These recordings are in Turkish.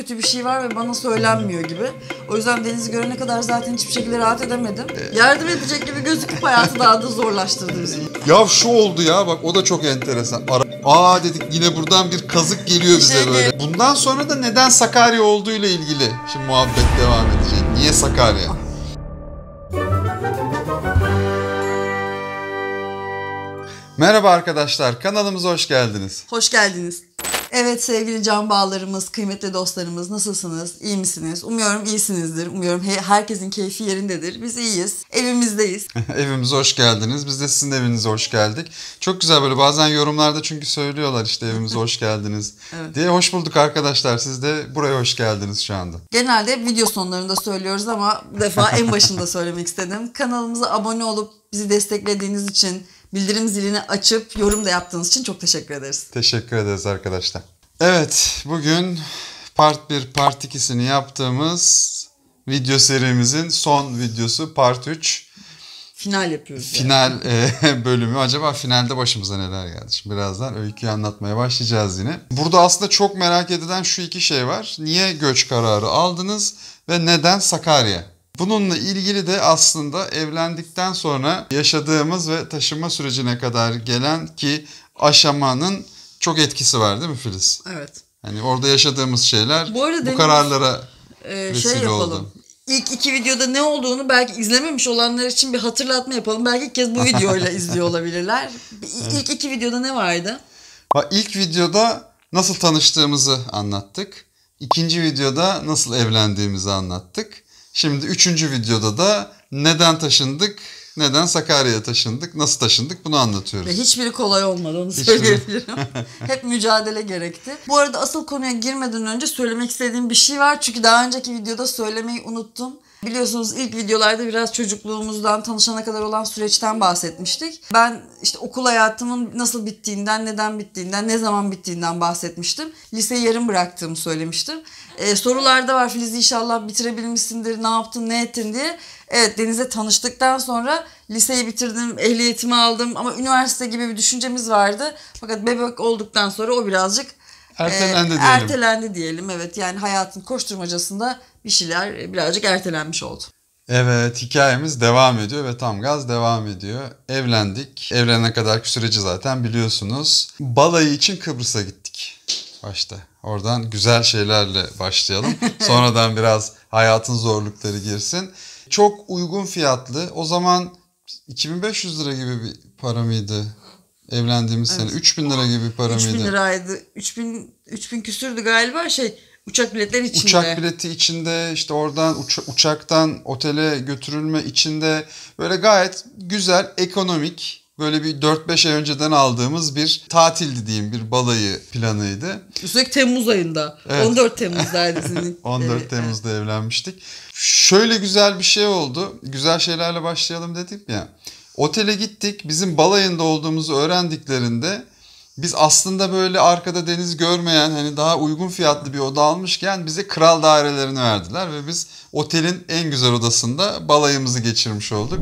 kötü bir şey var ve bana söylenmiyor gibi. O yüzden Deniz'i görene kadar zaten hiçbir şekilde rahat edemedim. Yardım edecek gibi gözüküp hayatı daha da zorlaştırdı bizi. Ya şu oldu ya bak o da çok enteresan. Ara Aa dedik yine buradan bir kazık geliyor bize şey böyle. Bundan sonra da neden Sakarya olduğuyla ilgili şimdi muhabbet devam edecek. Niye Sakarya? Merhaba arkadaşlar, kanalımıza hoş geldiniz. Hoş geldiniz. Evet sevgili can bağlarımız, kıymetli dostlarımız nasılsınız? İyi misiniz? Umuyorum iyisinizdir. Umuyorum herkesin keyfi yerindedir. Biz iyiyiz. Evimizdeyiz. Evimize hoş geldiniz. Biz de sizin evinize hoş geldik. Çok güzel böyle bazen yorumlarda çünkü söylüyorlar işte evimize hoş geldiniz evet. diye. Hoş bulduk arkadaşlar. Siz de buraya hoş geldiniz şu anda. Genelde video sonlarında söylüyoruz ama bu defa en başında söylemek istedim. Kanalımıza abone olup bizi desteklediğiniz için Bildirim zilini açıp yorum da yaptığınız için çok teşekkür ederiz. Teşekkür ederiz arkadaşlar. Evet bugün part 1 part 2'sini yaptığımız video serimizin son videosu part 3. Final yapıyoruz. Final yani. E, bölümü. Acaba finalde başımıza neler geldi? Şimdi birazdan öyküyü anlatmaya başlayacağız yine. Burada aslında çok merak edilen şu iki şey var. Niye göç kararı aldınız ve neden Sakarya? Bununla ilgili de aslında evlendikten sonra yaşadığımız ve taşınma sürecine kadar gelen ki aşamanın çok etkisi var değil mi Filiz? Evet. Hani orada yaşadığımız şeyler bu, arada bu kararlara e, şey vesile şey yapalım. oldu. İlk iki videoda ne olduğunu belki izlememiş olanlar için bir hatırlatma yapalım. Belki ilk kez bu videoyla izliyor olabilirler. İlk iki videoda ne vardı? İlk videoda nasıl tanıştığımızı anlattık. İkinci videoda nasıl evlendiğimizi anlattık. Şimdi üçüncü videoda da neden taşındık, neden Sakarya'ya taşındık, nasıl taşındık bunu anlatıyoruz. Ve hiçbiri kolay olmadı onu hiçbiri. söyleyebilirim. Hep mücadele gerekti. Bu arada asıl konuya girmeden önce söylemek istediğim bir şey var. Çünkü daha önceki videoda söylemeyi unuttum. Biliyorsunuz ilk videolarda biraz çocukluğumuzdan tanışana kadar olan süreçten bahsetmiştik. Ben işte okul hayatımın nasıl bittiğinden, neden bittiğinden, ne zaman bittiğinden bahsetmiştim. Liseyi yarım bıraktığımı söylemiştim. E, sorularda var Filiz inşallah bitirebilmişsindir, ne yaptın, ne ettin diye. Evet denize tanıştıktan sonra liseyi bitirdim, ehliyetimi aldım ama üniversite gibi bir düşüncemiz vardı. Fakat bebek olduktan sonra o birazcık e, ertelendi, e, diyelim. ertelendi diyelim. Evet yani hayatın koşturmacasında bir şeyler birazcık ertelenmiş oldu. Evet hikayemiz devam ediyor ve tam gaz devam ediyor. Evlendik. Evlenene kadarki süreci zaten biliyorsunuz. Balayı için Kıbrıs'a gittik başta. Oradan güzel şeylerle başlayalım. Sonradan biraz hayatın zorlukları girsin. Çok uygun fiyatlı. O zaman 2500 lira gibi bir para mıydı? Evlendiğimiz evet. sene 3000 lira gibi bir para 3000 mıydı? 3000 liraydı. 3000 3000 küsürdü galiba şey uçak biletleri içinde. Uçak bileti içinde işte oradan uça, uçaktan otele götürülme içinde böyle gayet güzel ekonomik böyle bir 4-5 ay önceden aldığımız bir tatil diyeyim bir balayı planıydı. Üstelik Temmuz ayında. Evet. 14 Temmuz'daydı sizin. 14 evet. Temmuz'da evlenmiştik. Şöyle güzel bir şey oldu. Güzel şeylerle başlayalım dedik ya. Otele gittik. Bizim balayında olduğumuzu öğrendiklerinde biz aslında böyle arkada deniz görmeyen hani daha uygun fiyatlı bir oda almışken bize kral dairelerini verdiler ve biz otelin en güzel odasında balayımızı geçirmiş olduk.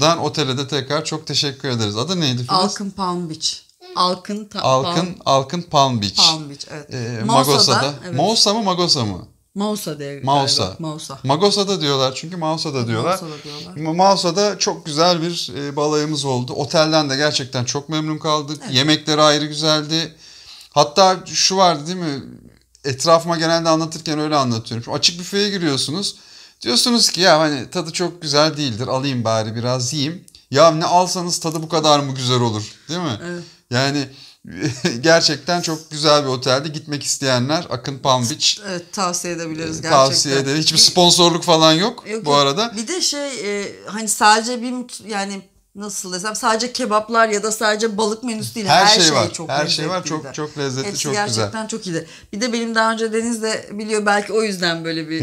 Buradan otele de tekrar çok teşekkür ederiz. Adı neydi Filiz? Alkın Palm Beach. Alkın Alkın Palm, Alkın Palm Beach. Palm Beach evet. Ee, Magosa'da. Evet. Mausa mı Magosa mı? Mausa diye Mausa. Galiba. Mausa. Magosa'da diyorlar çünkü Mausa'da diyorlar. Mausa'da diyorlar. Mausa'da çok güzel bir e, balayımız oldu. Otelden de gerçekten çok memnun kaldık. Evet. Yemekleri ayrı güzeldi. Hatta şu vardı değil mi? Etrafıma genelde anlatırken öyle anlatıyorum. açık büfeye giriyorsunuz. Diyorsunuz ki ya hani tadı çok güzel değildir alayım bari biraz yiyeyim. Ya ne alsanız tadı bu kadar mı güzel olur değil mi? Evet. Yani gerçekten çok güzel bir otelde gitmek isteyenler Akın Palm Beach. Evet tavsiye edebiliriz e, gerçekten. Tavsiye ederim. Hiçbir sponsorluk falan yok, yok bu arada. Bir de şey e, hani sadece bir yani nasıl desem sadece kebaplar ya da sadece balık menüsü değil her, her şey, şey var. çok her şey var çok çok lezzetli Hepsi çok gerçekten güzel. gerçekten çok iyi. Bir de benim daha önce Deniz de biliyor belki o yüzden böyle bir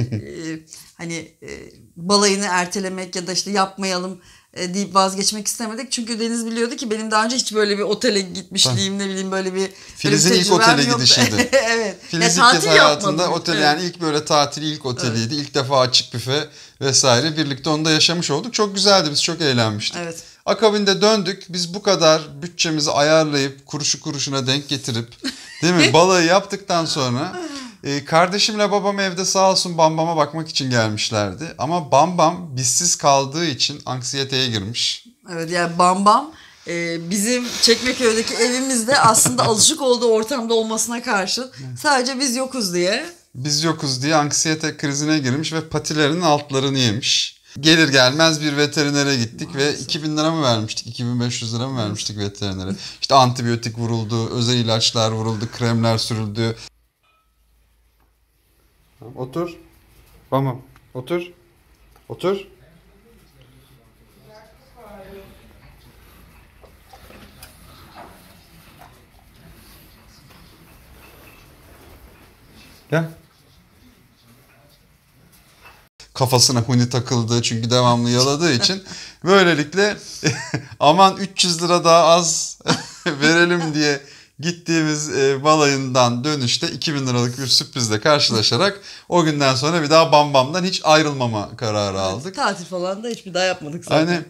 hani e, balayını ertelemek ya da işte yapmayalım e, deyip vazgeçmek istemedik. Çünkü Deniz biliyordu ki benim daha önce hiç böyle bir otele gitmişliğim ne bileyim böyle bir Filiz'in ilk otele gidişiydi. evet. Filiz ya, ilk kez hayatında otel yani ilk böyle tatil ilk oteliydi. Evet. İlk defa açık büfe vesaire birlikte onda yaşamış olduk. Çok güzeldi biz çok eğlenmiştik. Evet. Akabinde döndük. Biz bu kadar bütçemizi ayarlayıp kuruşu kuruşuna denk getirip değil mi? Balayı yaptıktan sonra Ee, kardeşimle babam evde sağ olsun Bambam'a bakmak için gelmişlerdi. Ama Bambam bizsiz kaldığı için anksiyeteye girmiş. Evet yani Bambam e, bizim Çekmeköy'deki evimizde aslında alışık olduğu ortamda olmasına karşın sadece biz yokuz diye. Biz yokuz diye anksiyete krizine girmiş ve patilerinin altlarını yemiş. Gelir gelmez bir veterinere gittik Maalesef. ve 2000 lira mı vermiştik, 2500 lira mı vermiştik veterinere? İşte antibiyotik vuruldu, özel ilaçlar vuruldu, kremler sürüldü. Tamam, otur. Tamam. Otur. Otur. Gel. Kafasına huni takıldı çünkü devamlı yaladığı için. Böylelikle aman 300 lira daha az verelim diye gittiğimiz e, balayından dönüşte 2000 liralık bir sürprizle karşılaşarak o günden sonra bir daha Bam Bam'dan hiç ayrılmama kararı aldık. Tatil falan da hiçbir daha yapmadık zaten. Yani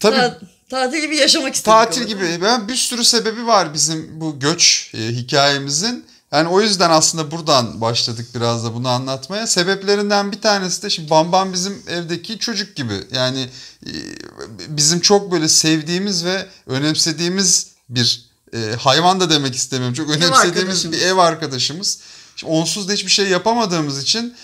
tabii Ta- tatil gibi yaşamak istedik. Tatil olarak. gibi. Ben bir sürü sebebi var bizim bu göç e, hikayemizin. Yani o yüzden aslında buradan başladık biraz da bunu anlatmaya. Sebeplerinden bir tanesi de şimdi Bamban bizim evdeki çocuk gibi. Yani e, bizim çok böyle sevdiğimiz ve önemsediğimiz bir e, hayvan da demek istemiyorum. Çok önemsediğimiz bir ev arkadaşımız. Şimdi onsuz da hiçbir şey yapamadığımız için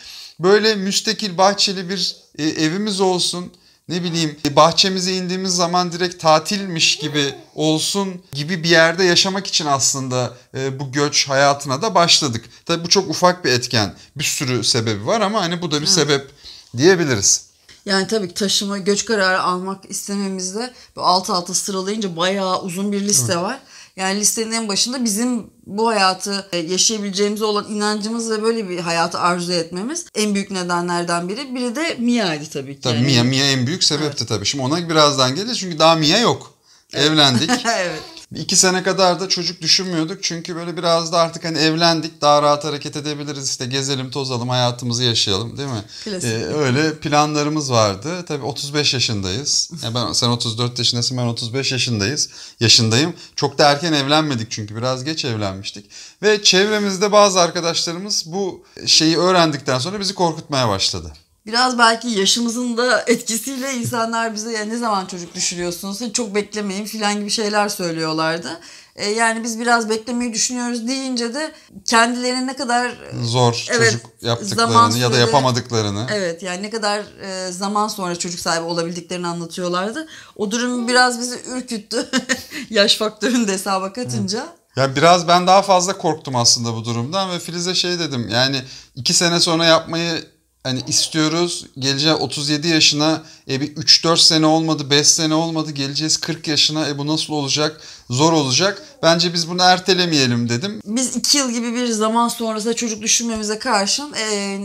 böyle müstakil bahçeli bir e, evimiz olsun. Ne bileyim e, bahçemize indiğimiz zaman direkt tatilmiş gibi olsun gibi bir yerde yaşamak için aslında e, bu göç hayatına da başladık. Tabii bu çok ufak bir etken. Bir sürü sebebi var ama hani bu da bir evet. sebep diyebiliriz. Yani tabii taşıma, göç kararı almak istememizde bu alt alta sıralayınca bayağı uzun bir liste evet. var. Yani listenin en başında bizim bu hayatı e, yaşayabileceğimize olan inancımız ve böyle bir hayatı arzu etmemiz en büyük nedenlerden biri. Biri de Mia'ydı tabii ki. Tabii yani. Mia, Mia en büyük sebepti evet. tabii. Şimdi ona birazdan gelir çünkü daha Mia yok. Evet. Evlendik. evet. İki sene kadar da çocuk düşünmüyorduk. Çünkü böyle biraz da artık hani evlendik. Daha rahat hareket edebiliriz. işte gezelim, tozalım, hayatımızı yaşayalım değil mi? Ee, öyle planlarımız vardı. Tabii 35 yaşındayız. Yani ben Sen 34 yaşındasın, ben 35 yaşındayız. Yaşındayım. Çok da erken evlenmedik çünkü. Biraz geç evlenmiştik. Ve çevremizde bazı arkadaşlarımız bu şeyi öğrendikten sonra bizi korkutmaya başladı biraz belki yaşımızın da etkisiyle insanlar bize yani ne zaman çocuk düşürüyorsunuz çok beklemeyin filan gibi şeyler söylüyorlardı. E, yani biz biraz beklemeyi düşünüyoruz deyince de kendilerine ne kadar e, zor evet, çocuk yaptıklarını ya da yapamadıklarını. Evet yani ne kadar e, zaman sonra çocuk sahibi olabildiklerini anlatıyorlardı. O durum biraz bizi ürküttü yaş faktörünü de hesaba katınca. Hı. Ya biraz ben daha fazla korktum aslında bu durumdan ve Filiz'e şey dedim yani iki sene sonra yapmayı hani istiyoruz geleceğe 37 yaşına e bir 3-4 sene olmadı 5 sene olmadı geleceğiz 40 yaşına e bu nasıl olacak zor olacak bence biz bunu ertelemeyelim dedim. Biz 2 yıl gibi bir zaman sonrasında çocuk düşünmemize karşın e,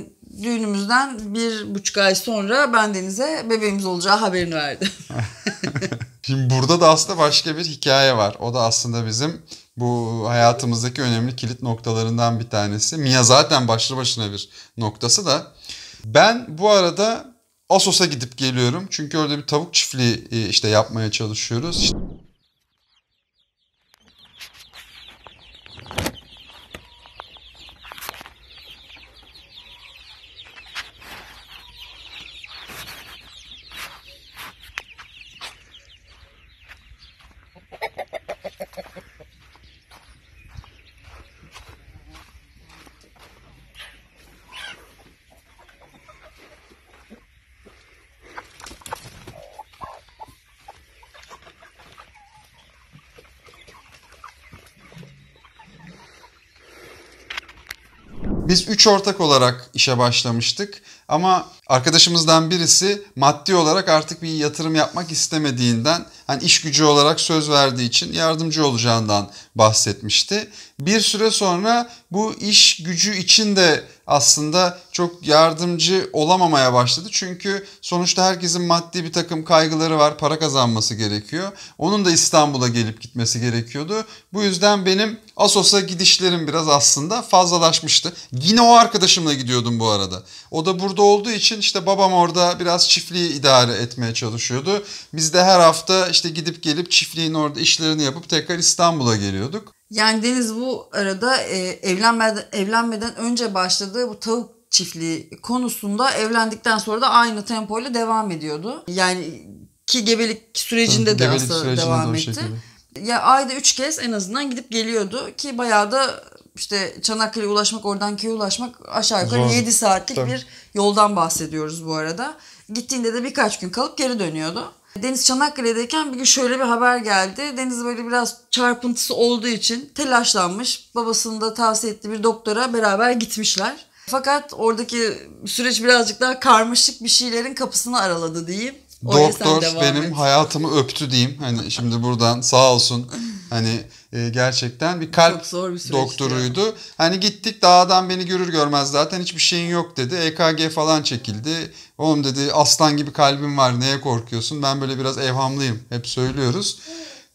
düğünümüzden bir buçuk ay sonra ben Deniz'e bebeğimiz olacağı haberini verdim. Şimdi burada da aslında başka bir hikaye var. O da aslında bizim bu hayatımızdaki önemli kilit noktalarından bir tanesi. Mia zaten başlı başına bir noktası da ben bu arada Asos'a gidip geliyorum. Çünkü orada bir tavuk çiftliği e, işte yapmaya çalışıyoruz. İşte Biz üç ortak olarak işe başlamıştık ama arkadaşımızdan birisi maddi olarak artık bir yatırım yapmak istemediğinden, hani iş gücü olarak söz verdiği için yardımcı olacağından bahsetmişti. Bir süre sonra bu iş gücü için de aslında çok yardımcı olamamaya başladı. Çünkü sonuçta herkesin maddi bir takım kaygıları var, para kazanması gerekiyor. Onun da İstanbul'a gelip gitmesi gerekiyordu. Bu yüzden benim Asos'a gidişlerim biraz aslında fazlalaşmıştı. Yine o arkadaşımla gidiyordum bu arada. O da burada olduğu için işte babam orada biraz çiftliği idare etmeye çalışıyordu. Biz de her hafta işte gidip gelip çiftliğin orada işlerini yapıp tekrar İstanbul'a geliyorduk. Yani Deniz bu arada e, evlenmeden, evlenmeden önce başladığı bu tavuk çiftliği konusunda evlendikten sonra da aynı tempoyla devam ediyordu. Yani ki gebelik sürecinde Tabii, de gebelik aslında sürecinde devam de etti. Ya ayda üç kez en azından gidip geliyordu ki bayağı da işte Çanakkale'ye ulaşmak oradan köye ulaşmak aşağı yukarı Zor. 7 saatlik Tabii. bir yoldan bahsediyoruz bu arada. Gittiğinde de birkaç gün kalıp geri dönüyordu. Deniz Çanakkale'deyken bir gün şöyle bir haber geldi. Deniz böyle biraz çarpıntısı olduğu için telaşlanmış. Babasının da tavsiye ettiği bir doktora beraber gitmişler. Fakat oradaki süreç birazcık daha karmaşık bir şeylerin kapısını araladı diyeyim. O Doktor benim et. hayatımı öptü diyeyim. Hani şimdi buradan sağ olsun. Hani e, gerçekten bir kalp Çok zor bir doktoruydu. Ya. Hani gittik dağdan beni görür görmez zaten hiçbir şeyin yok dedi. EKG falan çekildi. Oğlum dedi aslan gibi kalbim var neye korkuyorsun? Ben böyle biraz evhamlıyım hep söylüyoruz.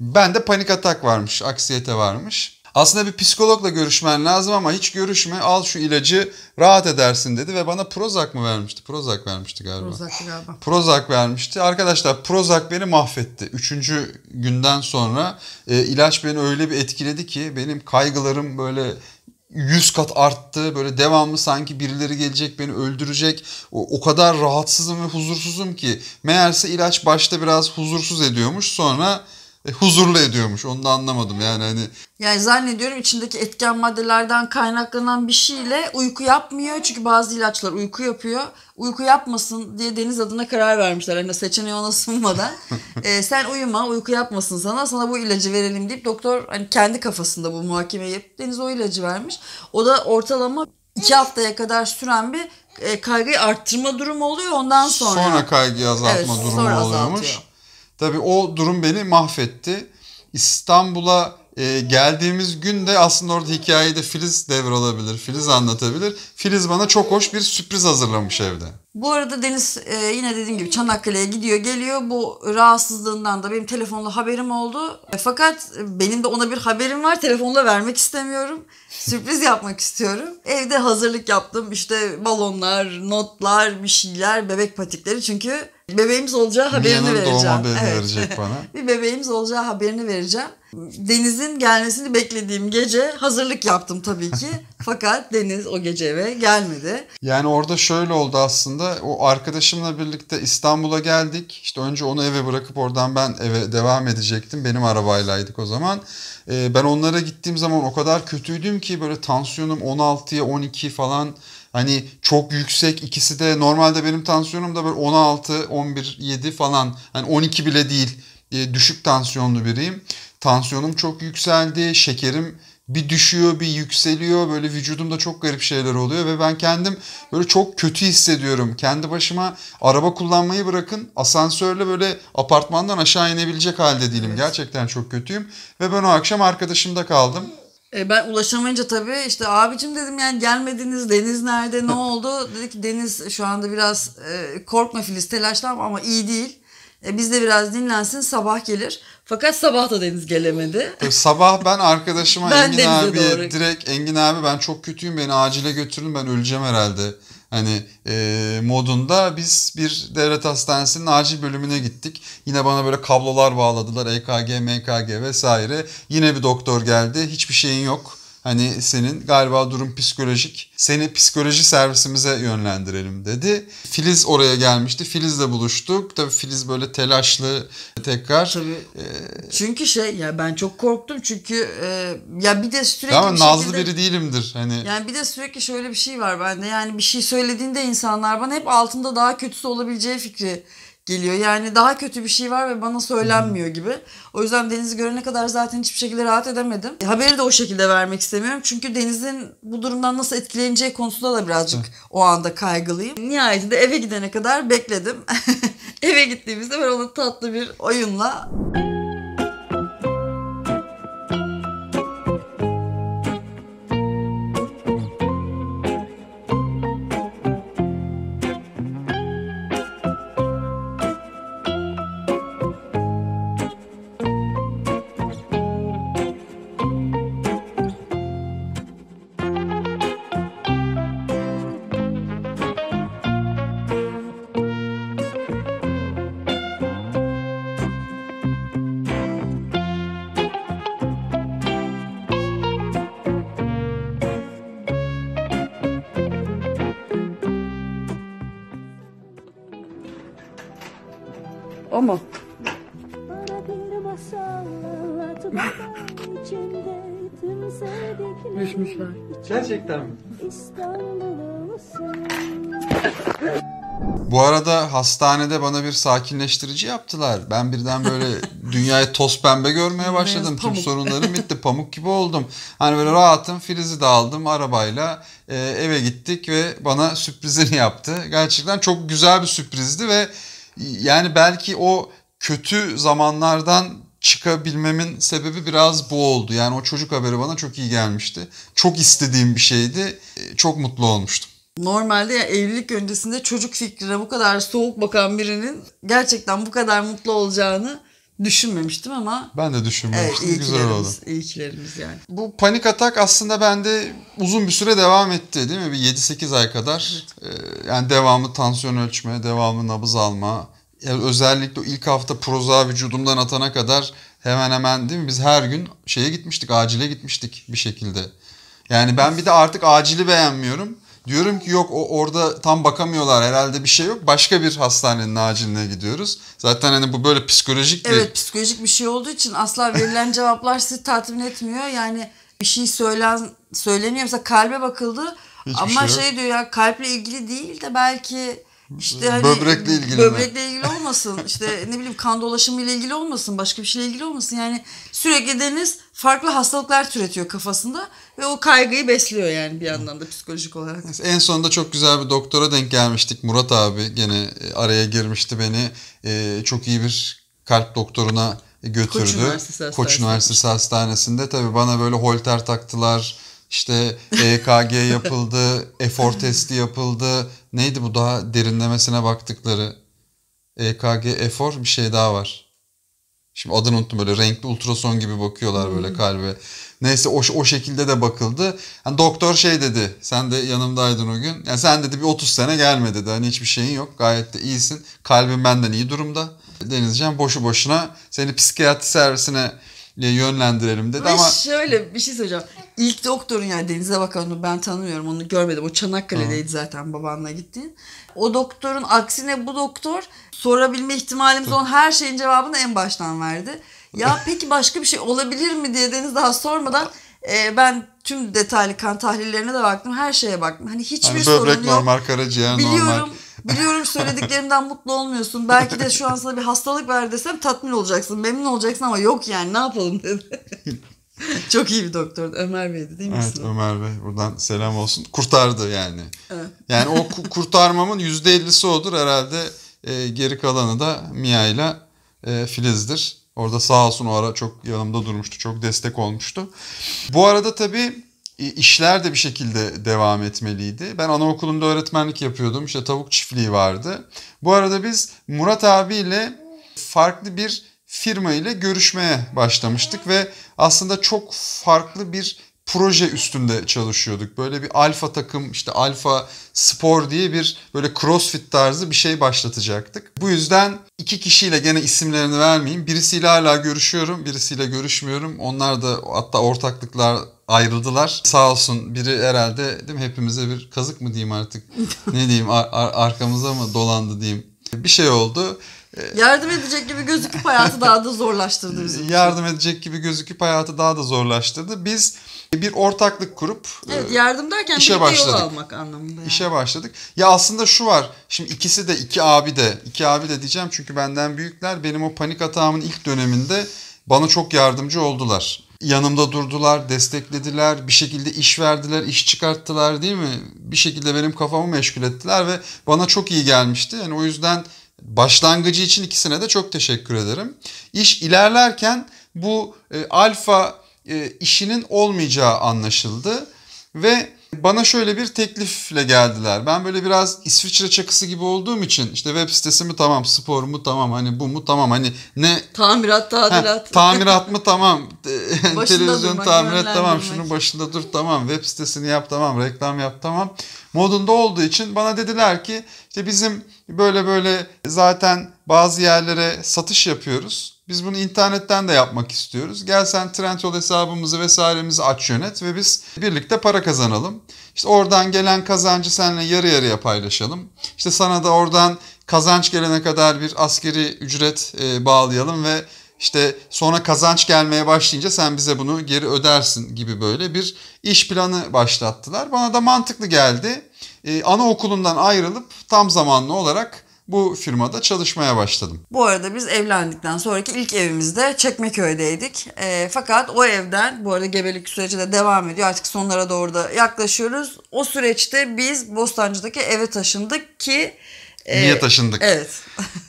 Ben de panik atak varmış, aksiyete varmış. Aslında bir psikologla görüşmen lazım ama hiç görüşme al şu ilacı rahat edersin dedi ve bana Prozac mı vermişti? Prozac vermişti galiba. Prozac galiba. Prozac vermişti. Arkadaşlar Prozac beni mahvetti. Üçüncü günden sonra e, ilaç beni öyle bir etkiledi ki benim kaygılarım böyle 100 kat arttı. Böyle devamlı sanki birileri gelecek beni öldürecek. O, o kadar rahatsızım ve huzursuzum ki. Meğerse ilaç başta biraz huzursuz ediyormuş. Sonra e, huzurlu ediyormuş. Onu da anlamadım yani hani. Yani zannediyorum içindeki etken maddelerden kaynaklanan bir şeyle uyku yapmıyor. Çünkü bazı ilaçlar uyku yapıyor. Uyku yapmasın diye deniz adına karar vermişler. Hani seçeneği ona sunmadan. e, sen uyuma uyku yapmasın sana. Sana bu ilacı verelim deyip doktor hani kendi kafasında bu muhakeme yapıp deniz o ilacı vermiş. O da ortalama iki haftaya kadar süren bir e, kaygıyı arttırma durumu oluyor ondan sonra. Sonra kaygıyı azaltma evet, durumu oluyormuş. Azaltıyor. Tabii o durum beni mahvetti. İstanbul'a e, geldiğimiz gün de aslında orada hikayeyi de Filiz devralabilir, Filiz anlatabilir. Filiz bana çok hoş bir sürpriz hazırlamış evde. Bu arada Deniz e, yine dediğim gibi Çanakkale'ye gidiyor geliyor. Bu rahatsızlığından da benim telefonla haberim oldu. E, fakat benim de ona bir haberim var. Telefonla vermek istemiyorum. Sürpriz yapmak istiyorum. Evde hazırlık yaptım. İşte balonlar, notlar, bir şeyler, bebek patikleri. Çünkü Bebeğimiz olacağı haberini Mia'nın vereceğim. doğum haberini evet. verecek bana. bir bebeğimiz olacağı haberini vereceğim. Deniz'in gelmesini beklediğim gece hazırlık yaptım tabii ki. Fakat Deniz o gece eve gelmedi. Yani orada şöyle oldu aslında. O arkadaşımla birlikte İstanbul'a geldik. İşte önce onu eve bırakıp oradan ben eve devam edecektim. Benim arabaylaydık o zaman. Ee, ben onlara gittiğim zaman o kadar kötüydüm ki böyle tansiyonum 16'ya 12 falan Hani çok yüksek ikisi de normalde benim tansiyonum da böyle 16, 11, 7 falan. Hani 12 bile değil. E, düşük tansiyonlu biriyim. Tansiyonum çok yükseldi. Şekerim bir düşüyor bir yükseliyor böyle vücudumda çok garip şeyler oluyor ve ben kendim böyle çok kötü hissediyorum. Kendi başıma araba kullanmayı bırakın asansörle böyle apartmandan aşağı inebilecek halde değilim. Gerçekten çok kötüyüm ve ben o akşam arkadaşımda kaldım. E, ben ulaşamayınca tabii işte abicim dedim yani gelmediniz Deniz nerede ne oldu? Dedi ki Deniz şu anda biraz e, korkma Filiz telaşlanma ama iyi değil. E, biz de biraz dinlensin sabah gelir. Fakat sabah da Deniz gelemedi. Tabii e, sabah ben arkadaşıma ben Engin abi direkt Engin abi ben çok kötüyüm beni acile götürün ben öleceğim herhalde hani e, modunda biz bir devlet hastanesinin acil bölümüne gittik. Yine bana böyle kablolar bağladılar EKG, MKG vesaire. Yine bir doktor geldi hiçbir şeyin yok Hani senin galiba durum psikolojik. Seni psikoloji servisimize yönlendirelim dedi. Filiz oraya gelmişti. Filiz'le buluştuk. Tabii Filiz böyle telaşlı tekrar. Tabii. Ee, çünkü şey ya ben çok korktum çünkü e, ya bir de sürekli Ama bir nazlı şekilde, biri değilimdir hani. Yani bir de sürekli şöyle bir şey var bende. Yani bir şey söylediğinde insanlar bana hep altında daha kötüsü olabileceği fikri geliyor. Yani daha kötü bir şey var ve bana söylenmiyor gibi. O yüzden Deniz'i görene kadar zaten hiçbir şekilde rahat edemedim. E, haberi de o şekilde vermek istemiyorum. Çünkü Deniz'in bu durumdan nasıl etkileneceği konusunda da birazcık o anda kaygılıyım. Nihayetinde eve gidene kadar bekledim. eve gittiğimizde ben onun tatlı bir oyunla... Bu arada hastanede bana bir sakinleştirici yaptılar. Ben birden böyle dünyayı toz pembe görmeye başladım. Tüm sorunlarım bitti. Pamuk gibi oldum. Hani böyle rahatım. Filiz'i de aldım arabayla. E, eve gittik ve bana sürprizini yaptı. Gerçekten çok güzel bir sürprizdi ve yani belki o kötü zamanlardan çıkabilmemin sebebi biraz bu oldu. Yani o çocuk haberi bana çok iyi gelmişti. Çok istediğim bir şeydi. E, çok mutlu olmuştum. Normalde ya evlilik öncesinde çocuk fikrine bu kadar soğuk bakan birinin gerçekten bu kadar mutlu olacağını düşünmemiştim ama ben de düşünmemiştim. Evet, Güzel oldu. İyikilerimiz yani. Bu panik atak aslında bende uzun bir süre devam etti değil mi? Bir 7-8 ay kadar. Evet. E, yani devamı tansiyon ölçme, devamı nabız alma, e, özellikle o ilk hafta proza vücudumdan atana kadar hemen hemen değil mi biz her gün şeye gitmiştik acile gitmiştik bir şekilde. Yani ben bir de artık acili beğenmiyorum. Diyorum ki yok o orada tam bakamıyorlar herhalde bir şey yok. Başka bir hastanenin aciline gidiyoruz. Zaten hani bu böyle psikolojik bir... Evet psikolojik bir şey olduğu için asla verilen cevaplar sizi tatmin etmiyor. Yani bir şey söylen söyleniyor. kalbe bakıldı Hiçbir ama şey, şey diyor ya kalple ilgili değil de belki işte hani böbrekle ilgili böbrekle mi? ilgili olmasın. işte ne bileyim kan dolaşımı ile ilgili olmasın, başka bir şeyle ilgili olmasın. Yani sürekli deniz farklı hastalıklar türetiyor kafasında ve o kaygıyı besliyor yani bir yandan da psikolojik olarak. Neyse, en sonunda çok güzel bir doktora denk gelmiştik. Murat abi gene e, araya girmişti beni. Ee, çok iyi bir kalp doktoruna götürdü. Koç Üniversitesi, Koç Üniversitesi Hastanesi'nde tabii bana böyle holter taktılar. İşte EKG yapıldı, efor testi yapıldı, neydi bu daha derinlemesine baktıkları EKG, efor bir şey daha var. Şimdi adını unuttum böyle renkli ultrason gibi bakıyorlar hmm. böyle kalbe. Neyse o, o şekilde de bakıldı. Yani doktor şey dedi. Sen de yanımdaydın o gün. Yani sen dedi bir 30 sene gelme dedi. Hani hiçbir şeyin yok. Gayet de iyisin. Kalbin benden iyi durumda. Denizcan boşu boşuna seni psikiyatri servisine e, yönlendirelim dedi Ve ama... şöyle bir şey söyleyeceğim. İlk doktorun yani Denize Bakan'ı ben tanımıyorum onu görmedim. O Çanakkale'deydi Hı. zaten babanla gittiğin. O doktorun aksine bu doktor sorabilme ihtimalimiz Tabii. olan her şeyin cevabını en baştan verdi. Ya peki başka bir şey olabilir mi diye Deniz daha sormadan e, ben tüm detaylı kan tahlillerine de baktım. Her şeye baktım. Hani hiçbir hani böbrek sorun yok. normal, karaciğer normal. Biliyorum Biliyorum söylediklerimden mutlu olmuyorsun. Belki de şu an sana bir hastalık ver desem tatmin olacaksın. Memnun olacaksın ama yok yani ne yapalım dedi. Çok iyi bir doktordu Ömer Bey'di değil mi? Evet misin? Ömer Bey buradan selam olsun. Kurtardı yani. Evet. Yani o kurtarmamın %50'si odur herhalde. E, geri kalanı da Mia ile e, Filiz'dir. Orada sağ olsun o ara çok yanımda durmuştu. Çok destek olmuştu. Bu arada tabii işler de bir şekilde devam etmeliydi. Ben anaokulunda öğretmenlik yapıyordum. İşte tavuk çiftliği vardı. Bu arada biz Murat abiyle farklı bir firma ile görüşmeye başlamıştık ve aslında çok farklı bir proje üstünde çalışıyorduk. Böyle bir alfa takım işte alfa spor diye bir böyle crossfit tarzı bir şey başlatacaktık. Bu yüzden iki kişiyle gene isimlerini vermeyeyim. Birisiyle hala görüşüyorum, birisiyle görüşmüyorum. Onlar da hatta ortaklıklar ayrıldılar. Sağ olsun biri herhalde değil mi, hepimize bir kazık mı diyeyim artık ne diyeyim ar- ar- arkamıza mı dolandı diyeyim. Bir şey oldu. Ee, Yardım edecek gibi gözüküp hayatı daha da zorlaştırdı bizim Yardım edecek gibi gözüküp hayatı daha da zorlaştırdı. Biz bir ortaklık kurup evet, e, yardım derken işe başladık. almak anlamında. Yani. İşe başladık. Ya aslında şu var. Şimdi ikisi de iki abi de iki abi de diyeceğim çünkü benden büyükler. Benim o panik hatamın ilk döneminde bana çok yardımcı oldular. Yanımda durdular, desteklediler, bir şekilde iş verdiler, iş çıkarttılar değil mi? Bir şekilde benim kafamı meşgul ettiler ve bana çok iyi gelmişti. Yani o yüzden başlangıcı için ikisine de çok teşekkür ederim. İş ilerlerken bu e, alfa e, işinin olmayacağı anlaşıldı ve bana şöyle bir teklifle geldiler. Ben böyle biraz İsviçre çakısı gibi olduğum için işte web sitesi mi tamam, spor mu tamam, hani bu mu tamam, hani ne... Tamirat, tadilat. He, tamirat mı tamam, televizyon tamirat tamam, şunun başında dur tamam, web sitesini yap tamam, reklam yap tamam modunda olduğu için bana dediler ki işte bizim böyle böyle zaten bazı yerlere satış yapıyoruz. Biz bunu internetten de yapmak istiyoruz. Gel sen Trendyol hesabımızı vesairemizi aç yönet ve biz birlikte para kazanalım. İşte oradan gelen kazancı seninle yarı yarıya paylaşalım. İşte sana da oradan kazanç gelene kadar bir askeri ücret e, bağlayalım ve işte sonra kazanç gelmeye başlayınca sen bize bunu geri ödersin gibi böyle bir iş planı başlattılar. Bana da mantıklı geldi. Ee, anaokulundan ayrılıp tam zamanlı olarak bu firmada çalışmaya başladım. Bu arada biz evlendikten sonraki ilk evimizde Çekmeköy'deydik. E, fakat o evden bu arada gebelik süreci de devam ediyor. Artık sonlara doğru da yaklaşıyoruz. O süreçte biz Bostancı'daki eve taşındık ki... E, Niye taşındık? Evet.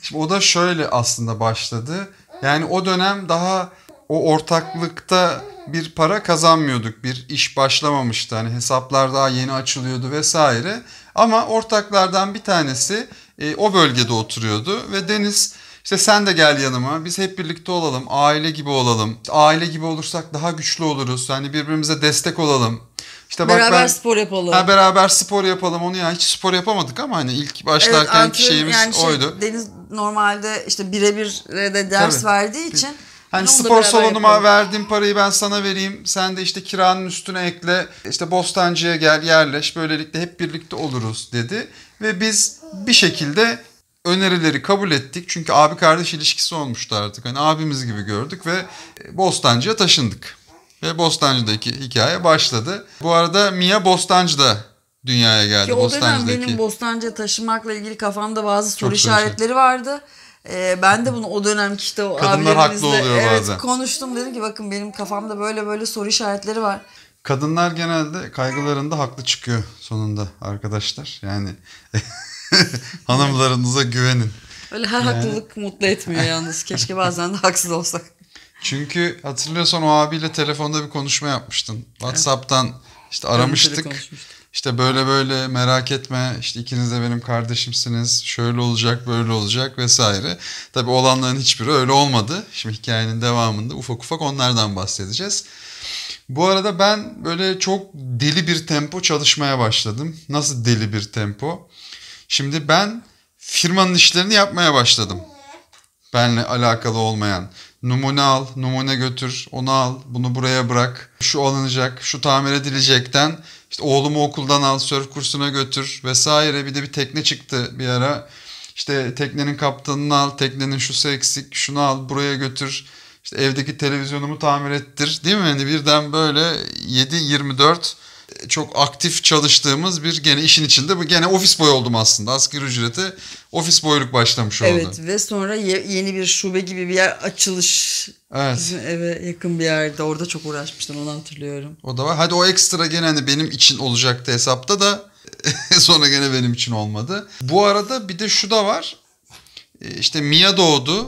Şimdi o da şöyle aslında başladı. Yani o dönem daha o ortaklıkta bir para kazanmıyorduk. Bir iş başlamamıştı. Hani hesaplar daha yeni açılıyordu vesaire. Ama ortaklardan bir tanesi e, o bölgede oturuyordu ve Deniz işte sen de gel yanıma. Biz hep birlikte olalım. Aile gibi olalım. Aile gibi olursak daha güçlü oluruz. Hani birbirimize destek olalım. İşte beraber bak ben, spor yapalım. Ha, beraber spor yapalım onu ya. Hiç spor yapamadık ama hani ilk başlarken evet, şeyimiz yani şey, oydu. Deniz normalde işte birebir de ders Tabii. verdiği için Hani spor salonuma yapalım. verdiğim parayı ben sana vereyim. Sen de işte kiranın üstüne ekle. İşte Bostancı'ya gel yerleş. Böylelikle hep birlikte oluruz dedi. Ve biz bir şekilde önerileri kabul ettik. Çünkü abi kardeş ilişkisi olmuştu artık. Hani abimiz gibi gördük ve Bostancı'ya taşındık. Ve Bostancı'daki hikaye başladı. Bu arada Mia Bostancı'da dünyaya geldi. Ki o dönem benim Bostancı'ya taşınmakla ilgili kafamda bazı soru işaretleri vardı. Ee, ben de bunu o dönemki işte o Kadınlar haklı oluyor evet, bazen. konuştum. Dedim ki bakın benim kafamda böyle böyle soru işaretleri var. Kadınlar genelde kaygılarında haklı çıkıyor sonunda arkadaşlar. Yani hanımlarınıza güvenin. Öyle her yani... haklılık mutlu etmiyor yalnız. Keşke bazen de haksız olsak. Çünkü hatırlıyorsan o abiyle telefonda bir konuşma yapmıştın. WhatsApp'tan işte aramıştık. İşte böyle böyle merak etme işte ikiniz de benim kardeşimsiniz şöyle olacak böyle olacak vesaire. Tabi olanların hiçbiri öyle olmadı. Şimdi hikayenin devamında ufak ufak onlardan bahsedeceğiz. Bu arada ben böyle çok deli bir tempo çalışmaya başladım. Nasıl deli bir tempo? Şimdi ben firmanın işlerini yapmaya başladım. Benle alakalı olmayan. Numune al, numune götür, onu al, bunu buraya bırak. Şu alınacak, şu tamir edilecekten işte oğlumu okuldan al, sörf kursuna götür vesaire. Bir de bir tekne çıktı bir ara. İşte teknenin kaptanını al, teknenin şusu eksik, şunu al, buraya götür. İşte evdeki televizyonumu tamir ettir değil mi? Yani birden böyle 7-24 çok aktif çalıştığımız bir gene işin içinde bu gene ofis boy oldum aslında. Asgari ücreti ofis boyluk başlamış oldu. Evet ve sonra ye, yeni bir şube gibi bir yer açılış evet. bizim eve yakın bir yerde orada çok uğraşmıştım onu hatırlıyorum. O da var. Hadi o ekstra gene hani benim için olacaktı hesapta da sonra gene benim için olmadı. Bu arada bir de şu da var. E, işte Mia doğdu.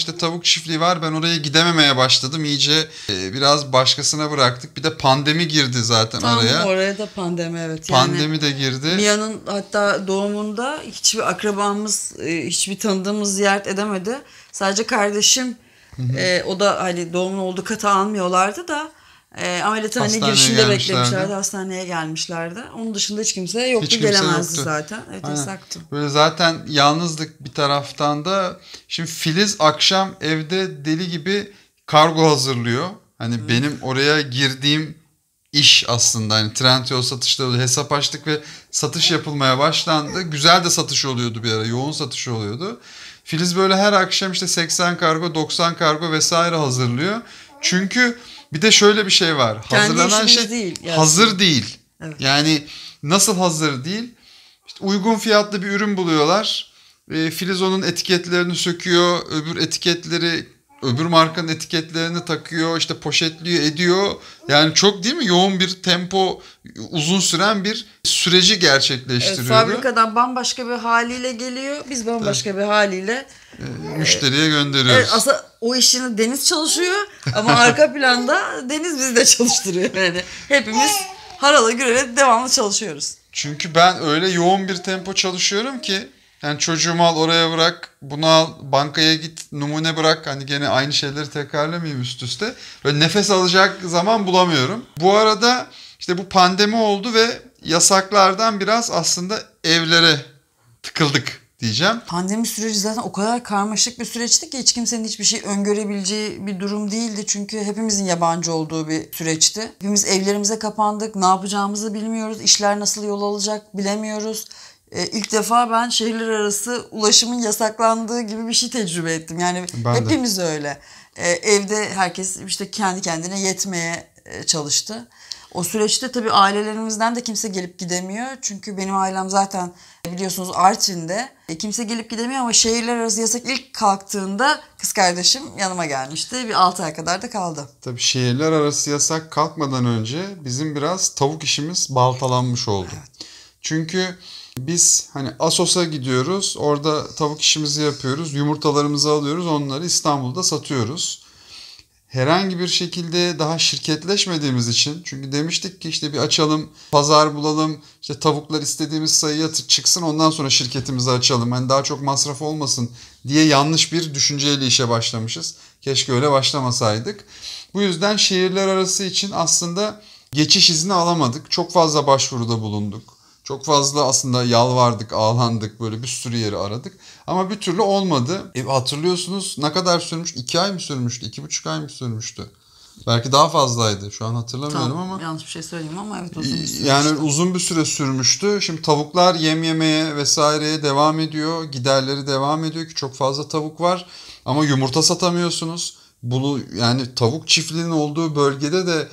işte tavuk çiftliği var ben oraya gidememeye başladım. İyice e, biraz başkasına bıraktık. Bir de pandemi girdi zaten Tam oraya. oraya da pandemi evet. Pandemi yani, de girdi. Mia'nın hatta doğumunda hiçbir akrabamız, e, hiçbir tanıdığımız ziyaret edemedi. Sadece kardeşim e, o da hani doğumun olduğu kata almıyorlardı da e, ee, ameliyathaneye Hastaneye girişinde beklemişlerdi. Hastaneye gelmişlerdi. Onun dışında hiç kimse yoktu. Hiç kimse gelemezdi yoktu. zaten. Evet Aynen. yasaktı. Böyle zaten yalnızlık bir taraftan da şimdi Filiz akşam evde deli gibi kargo hazırlıyor. Hani evet. benim oraya girdiğim iş aslında. Hani Trendyol satışları hesap açtık ve satış yapılmaya başlandı. Güzel de satış oluyordu bir ara. Yoğun satış oluyordu. Filiz böyle her akşam işte 80 kargo, 90 kargo vesaire hazırlıyor. Çünkü bir de şöyle bir şey var. Kendi Hazırlanan şey değil, yani. hazır değil. Evet. Yani nasıl hazır değil? İşte uygun fiyatlı bir ürün buluyorlar. E, Filiz onun etiketlerini söküyor. Öbür etiketleri öbür markanın etiketlerini takıyor, işte poşetliyor, ediyor. Yani çok değil mi yoğun bir tempo, uzun süren bir süreci gerçekleştiriyor. Evet, fabrikadan bambaşka bir haliyle geliyor. Biz bambaşka bir haliyle e, müşteriye gönderiyoruz. Evet, aslında o işini Deniz çalışıyor ama arka planda Deniz bizi de çalıştırıyor. Yani hepimiz harala gürele devamlı çalışıyoruz. Çünkü ben öyle yoğun bir tempo çalışıyorum ki yani çocuğumu al oraya bırak, bunu al, bankaya git, numune bırak. Hani gene aynı şeyleri tekrarlamayayım üst üste. Böyle nefes alacak zaman bulamıyorum. Bu arada işte bu pandemi oldu ve yasaklardan biraz aslında evlere tıkıldık diyeceğim. Pandemi süreci zaten o kadar karmaşık bir süreçti ki hiç kimsenin hiçbir şey öngörebileceği bir durum değildi. Çünkü hepimizin yabancı olduğu bir süreçti. Hepimiz evlerimize kapandık, ne yapacağımızı bilmiyoruz, işler nasıl yol alacak bilemiyoruz e, ilk defa ben şehirler arası ulaşımın yasaklandığı gibi bir şey tecrübe ettim. Yani ben hepimiz de. öyle. E, evde herkes işte kendi kendine yetmeye e, çalıştı. O süreçte tabii ailelerimizden de kimse gelip gidemiyor. Çünkü benim ailem zaten biliyorsunuz Artvin'de. E, kimse gelip gidemiyor ama şehirler arası yasak ilk kalktığında kız kardeşim yanıma gelmişti. Bir 6 ay kadar da kaldı. Tabii şehirler arası yasak kalkmadan önce bizim biraz tavuk işimiz baltalanmış oldu. Evet. Çünkü biz hani Asos'a gidiyoruz. Orada tavuk işimizi yapıyoruz. Yumurtalarımızı alıyoruz. Onları İstanbul'da satıyoruz. Herhangi bir şekilde daha şirketleşmediğimiz için çünkü demiştik ki işte bir açalım, pazar bulalım, işte tavuklar istediğimiz sayıya çıksın ondan sonra şirketimizi açalım. Hani daha çok masraf olmasın diye yanlış bir düşünceyle işe başlamışız. Keşke öyle başlamasaydık. Bu yüzden şehirler arası için aslında geçiş izni alamadık. Çok fazla başvuruda bulunduk. Çok fazla aslında yalvardık, ağlandık, böyle bir sürü yeri aradık. Ama bir türlü olmadı. E, hatırlıyorsunuz ne kadar sürmüş? İki ay mı sürmüştü? İki buçuk ay mı sürmüştü? Belki daha fazlaydı. Şu an hatırlamıyorum tamam, ama. Yanlış bir şey söyleyeyim ama evet uzun bir Yani uzun bir süre sürmüştü. Şimdi tavuklar yem yemeye vesaireye devam ediyor. Giderleri devam ediyor ki çok fazla tavuk var. Ama yumurta satamıyorsunuz. Bunu yani tavuk çiftliğinin olduğu bölgede de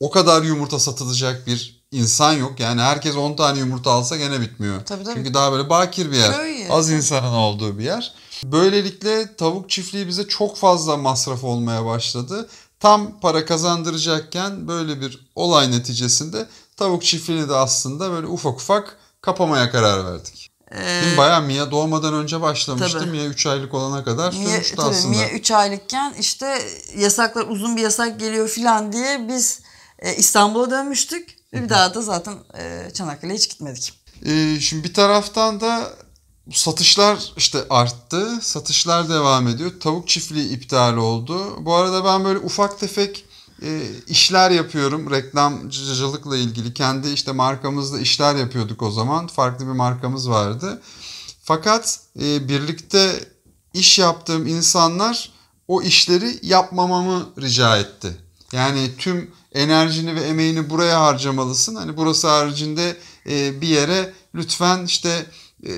o kadar yumurta satılacak bir insan yok. Yani herkes 10 tane yumurta alsa gene bitmiyor. Tabii, tabii. Çünkü daha böyle bakir bir yer. Köy Az insanın olduğu bir yer. Böylelikle tavuk çiftliği bize çok fazla masraf olmaya başladı. Tam para kazandıracakken böyle bir olay neticesinde tavuk çiftliğini de aslında böyle ufak ufak kapamaya karar verdik. Ee, Bayağı Mia doğmadan önce başlamıştı. Mia 3 aylık olana kadar Mia, sürmüştü tabii, aslında. Mia 3 aylıkken işte yasaklar uzun bir yasak geliyor filan diye biz e, İstanbul'a dönmüştük. Bir daha da zaten e, Çanakkale'ye hiç gitmedik. E, şimdi bir taraftan da satışlar işte arttı. Satışlar devam ediyor. Tavuk çiftliği iptal oldu. Bu arada ben böyle ufak tefek e, işler yapıyorum. Reklamcılıkla ilgili. Kendi işte markamızla işler yapıyorduk o zaman. Farklı bir markamız vardı. Fakat e, birlikte iş yaptığım insanlar o işleri yapmamamı rica etti. Yani tüm enerjini ve emeğini buraya harcamalısın. Hani burası haricinde e, bir yere lütfen işte e,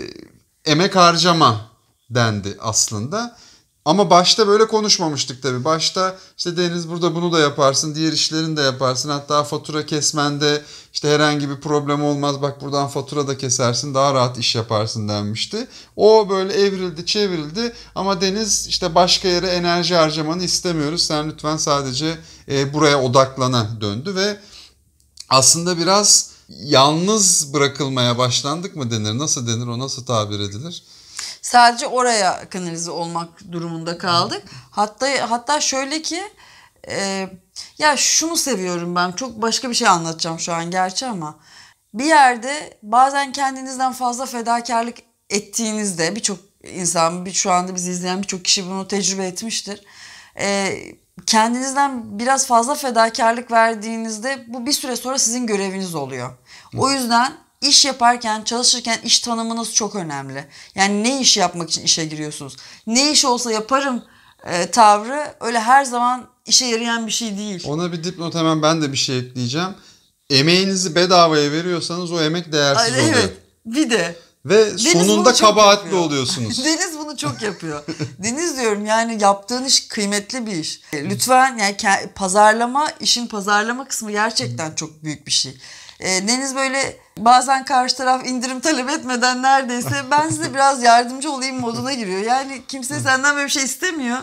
emek harcama dendi aslında. Ama başta böyle konuşmamıştık tabii. Başta işte Deniz burada bunu da yaparsın, diğer işlerini de yaparsın. Hatta fatura kesmende işte herhangi bir problem olmaz. Bak buradan fatura da kesersin, daha rahat iş yaparsın denmişti. O böyle evrildi, çevrildi. Ama Deniz işte başka yere enerji harcamanı istemiyoruz. Sen lütfen sadece e, buraya odaklana döndü ve aslında biraz yalnız bırakılmaya başlandık mı denir? Nasıl denir? O nasıl tabir edilir? Sadece oraya kanalize olmak durumunda kaldık. Hatta hatta şöyle ki e, ya şunu seviyorum ben. Çok başka bir şey anlatacağım şu an gerçi ama bir yerde bazen kendinizden fazla fedakarlık ettiğinizde birçok insan, bir şu anda bizi izleyen birçok kişi bunu tecrübe etmiştir. E, kendinizden biraz fazla fedakarlık verdiğinizde bu bir süre sonra sizin göreviniz oluyor. O yüzden İş yaparken, çalışırken iş tanımınız çok önemli. Yani ne iş yapmak için işe giriyorsunuz? Ne iş olsa yaparım e, tavrı öyle her zaman işe yarayan bir şey değil. Ona bir dipnot hemen ben de bir şey ekleyeceğim. Emeğinizi bedavaya veriyorsanız o emek değersiz Ay, oluyor. Evet. Bir de ve Deniz sonunda kabahatli yapıyor. oluyorsunuz. Deniz bunu çok yapıyor. Deniz diyorum yani yaptığın iş kıymetli bir iş. E, lütfen yani pazarlama, işin pazarlama kısmı gerçekten çok büyük bir şey. E, Deniz böyle bazen karşı taraf indirim talep etmeden neredeyse ben size biraz yardımcı olayım moduna giriyor. Yani kimse senden böyle bir şey istemiyor.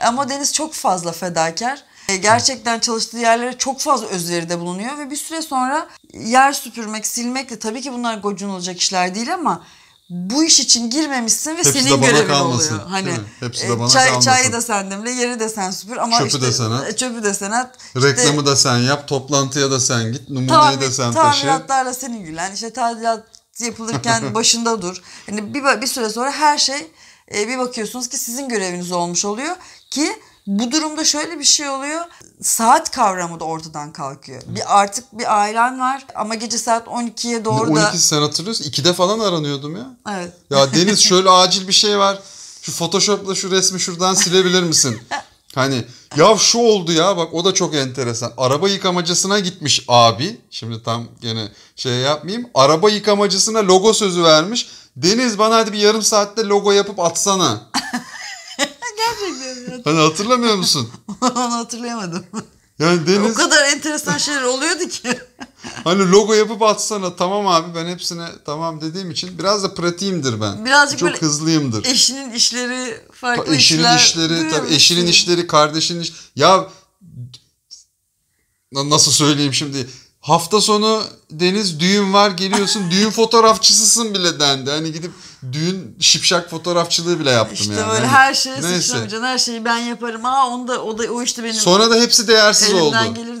Ama Deniz çok fazla fedakar. E, gerçekten çalıştığı yerlere çok fazla özveride bulunuyor ve bir süre sonra yer süpürmek, silmekle tabii ki bunlar gocunulacak işler değil ama bu iş için girmemişsin ve Hepsi senin görevin kalmasın. oluyor. Hani Hepsi e, de bana çay, kalmasın. Çayı da sen demle, yeri de sen süpür ama çöpü işte, de sen e, Çöpü de sana. Reklamı işte, da sen yap, toplantıya da sen git, numuneyi tamir, de sen taşı. Tamiratlarla senin gülen, işte tadilat yapılırken başında dur. Hani bir, bir süre sonra her şey e, bir bakıyorsunuz ki sizin göreviniz olmuş oluyor ki bu durumda şöyle bir şey oluyor. Saat kavramı da ortadan kalkıyor. Bir artık bir ailen var ama gece saat 12'ye doğru 12 da 12 sen hatırlıyorsun. 2'de falan aranıyordum ya. Evet. Ya Deniz şöyle acil bir şey var. Şu Photoshop'la şu resmi şuradan silebilir misin? Hani ya şu oldu ya bak o da çok enteresan. Araba yıkamacısına gitmiş abi. Şimdi tam gene şey yapmayayım. Araba yıkamacısına logo sözü vermiş. Deniz bana hadi bir yarım saatte logo yapıp atsana. Gerçekten Hani hatırlamıyor musun? Onu hatırlayamadım. Yani Deniz... O kadar enteresan şeyler oluyordu ki. hani logo yapıp atsana tamam abi ben hepsine tamam dediğim için biraz da pratiğimdir ben. Birazcık Çok böyle hızlıyımdır. Eşinin işleri farklı eşinin işler. Eşinin işleri tabii eşinin işleri kardeşinin iş... Ya nasıl söyleyeyim şimdi Hafta sonu Deniz düğün var geliyorsun düğün fotoğrafçısısın bile dendi. Hani gidip düğün şipşak fotoğrafçılığı bile yaptım işte yani. İşte böyle hani her şeye sıçramayacaksın her şeyi ben yaparım. Aa onu da, o, da, o işte benim. Sonra da hepsi değersiz oldu.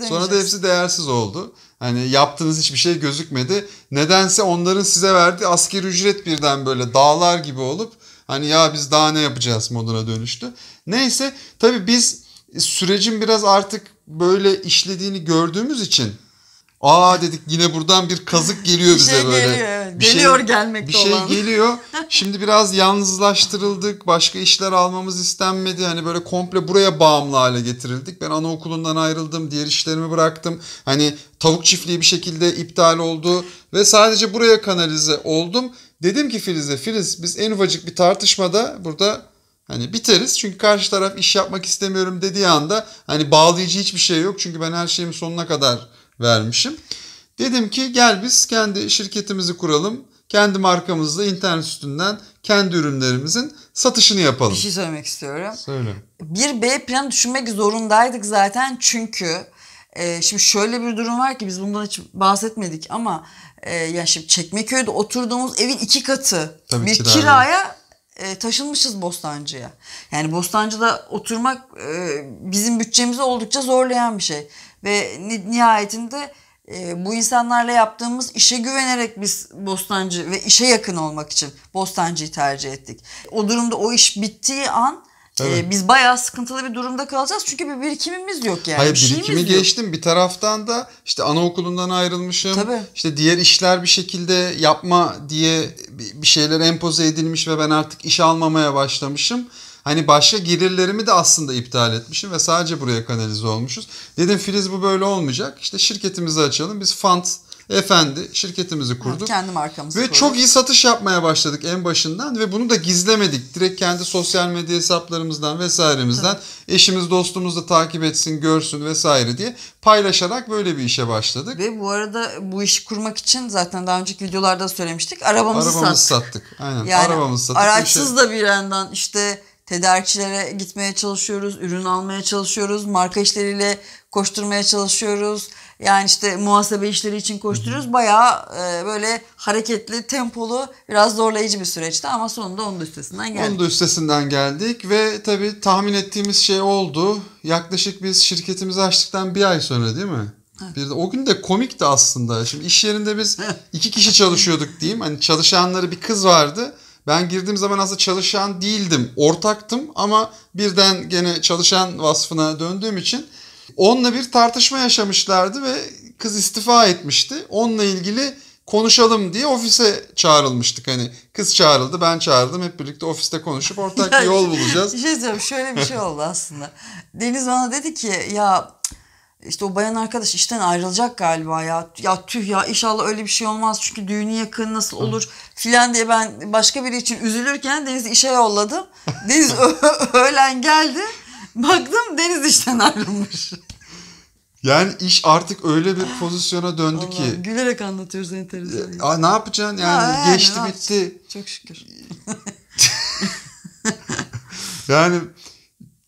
Sonra da hepsi değersiz oldu. Hani yaptığınız hiçbir şey gözükmedi. Nedense onların size verdiği asker ücret birden böyle dağlar gibi olup hani ya biz daha ne yapacağız moduna dönüştü. Neyse tabii biz sürecin biraz artık böyle işlediğini gördüğümüz için Aa dedik yine buradan bir kazık geliyor bize şey böyle. Geliyor, evet. bir şey geliyor şey, gelmekte Bir şey olan. geliyor. Şimdi biraz yalnızlaştırıldık. Başka işler almamız istenmedi. Hani böyle komple buraya bağımlı hale getirildik. Ben anaokulundan ayrıldım. Diğer işlerimi bıraktım. Hani tavuk çiftliği bir şekilde iptal oldu. Ve sadece buraya kanalize oldum. Dedim ki Filiz'e Filiz biz en ufacık bir tartışmada burada Hani biteriz çünkü karşı taraf iş yapmak istemiyorum dediği anda hani bağlayıcı hiçbir şey yok. Çünkü ben her şeyimi sonuna kadar vermişim. Dedim ki gel biz kendi şirketimizi kuralım. Kendi markamızla internet üstünden kendi ürünlerimizin satışını yapalım. Bir şey söylemek istiyorum. Söyle. Bir B planı düşünmek zorundaydık zaten çünkü e, şimdi şöyle bir durum var ki biz bundan hiç bahsetmedik ama e, ya şimdi Çekmeköy'de oturduğumuz evin iki katı Tabii bir kiraya, kiraya e, taşınmışız Bostancı'ya. Yani Bostancı'da oturmak e, bizim bütçemizi oldukça zorlayan bir şey. Ve nihayetinde e, bu insanlarla yaptığımız işe güvenerek biz Bostancı ve işe yakın olmak için Bostancı'yı tercih ettik. O durumda o iş bittiği an e, Evet. Ee, biz bayağı sıkıntılı bir durumda kalacağız çünkü bir birikimimiz yok yani. Hayır bir geçtim yok. bir taraftan da işte anaokulundan ayrılmışım. Tabii. İşte diğer işler bir şekilde yapma diye bir şeyler empoze edilmiş ve ben artık iş almamaya başlamışım. Hani başka gelirlerimi de aslında iptal etmişim ve sadece buraya kanalize olmuşuz. Dedim Filiz bu böyle olmayacak. İşte şirketimizi açalım. Biz Fant efendi şirketimizi kurduk. Ha, kendi markamızı Ve kurduk. çok iyi satış yapmaya başladık en başından ve bunu da gizlemedik. Direkt kendi sosyal medya hesaplarımızdan vesairemizden Tabii. eşimiz dostumuz da takip etsin görsün vesaire diye paylaşarak böyle bir işe başladık. Ve bu arada bu işi kurmak için zaten daha önceki videolarda söylemiştik arabamızı, arabamızı sattık. sattık. Aynen yani arabamızı sattık. Araçsız da bir yandan işte tedarikçilere gitmeye çalışıyoruz, ürün almaya çalışıyoruz, marka işleriyle koşturmaya çalışıyoruz. Yani işte muhasebe işleri için koşturuyoruz. Bayağı e, böyle hareketli, tempolu, biraz zorlayıcı bir süreçti ama sonunda onun da üstesinden geldik. Onun da üstesinden geldik ve tabii tahmin ettiğimiz şey oldu. Yaklaşık biz şirketimizi açtıktan bir ay sonra değil mi? Evet. Bir de, o gün de komikti aslında. Şimdi iş yerinde biz iki kişi çalışıyorduk diyeyim. Hani çalışanları bir kız vardı. Ben girdiğim zaman aslında çalışan değildim. Ortaktım ama birden gene çalışan vasfına döndüğüm için onunla bir tartışma yaşamışlardı ve kız istifa etmişti. Onunla ilgili konuşalım diye ofise çağrılmıştık. Hani kız çağrıldı, ben çağırdım Hep birlikte ofiste konuşup ortak bir yol bulacağız. bir şey şöyle bir şey oldu aslında. Deniz bana dedi ki ya işte o bayan arkadaş işten ayrılacak galiba ya. Ya tüh ya inşallah öyle bir şey olmaz çünkü düğünü yakın nasıl olur filan diye ben başka biri için üzülürken Deniz'i işe yolladım. Deniz öğlen geldi. Baktım Deniz işten ayrılmış. Yani iş artık öyle bir pozisyona döndü Allah, ki. Gülerek anlatıyoruz enteresan. Ya, ne yapacaksın yani, ha, yani geçti yani, bitti. Çok şükür. yani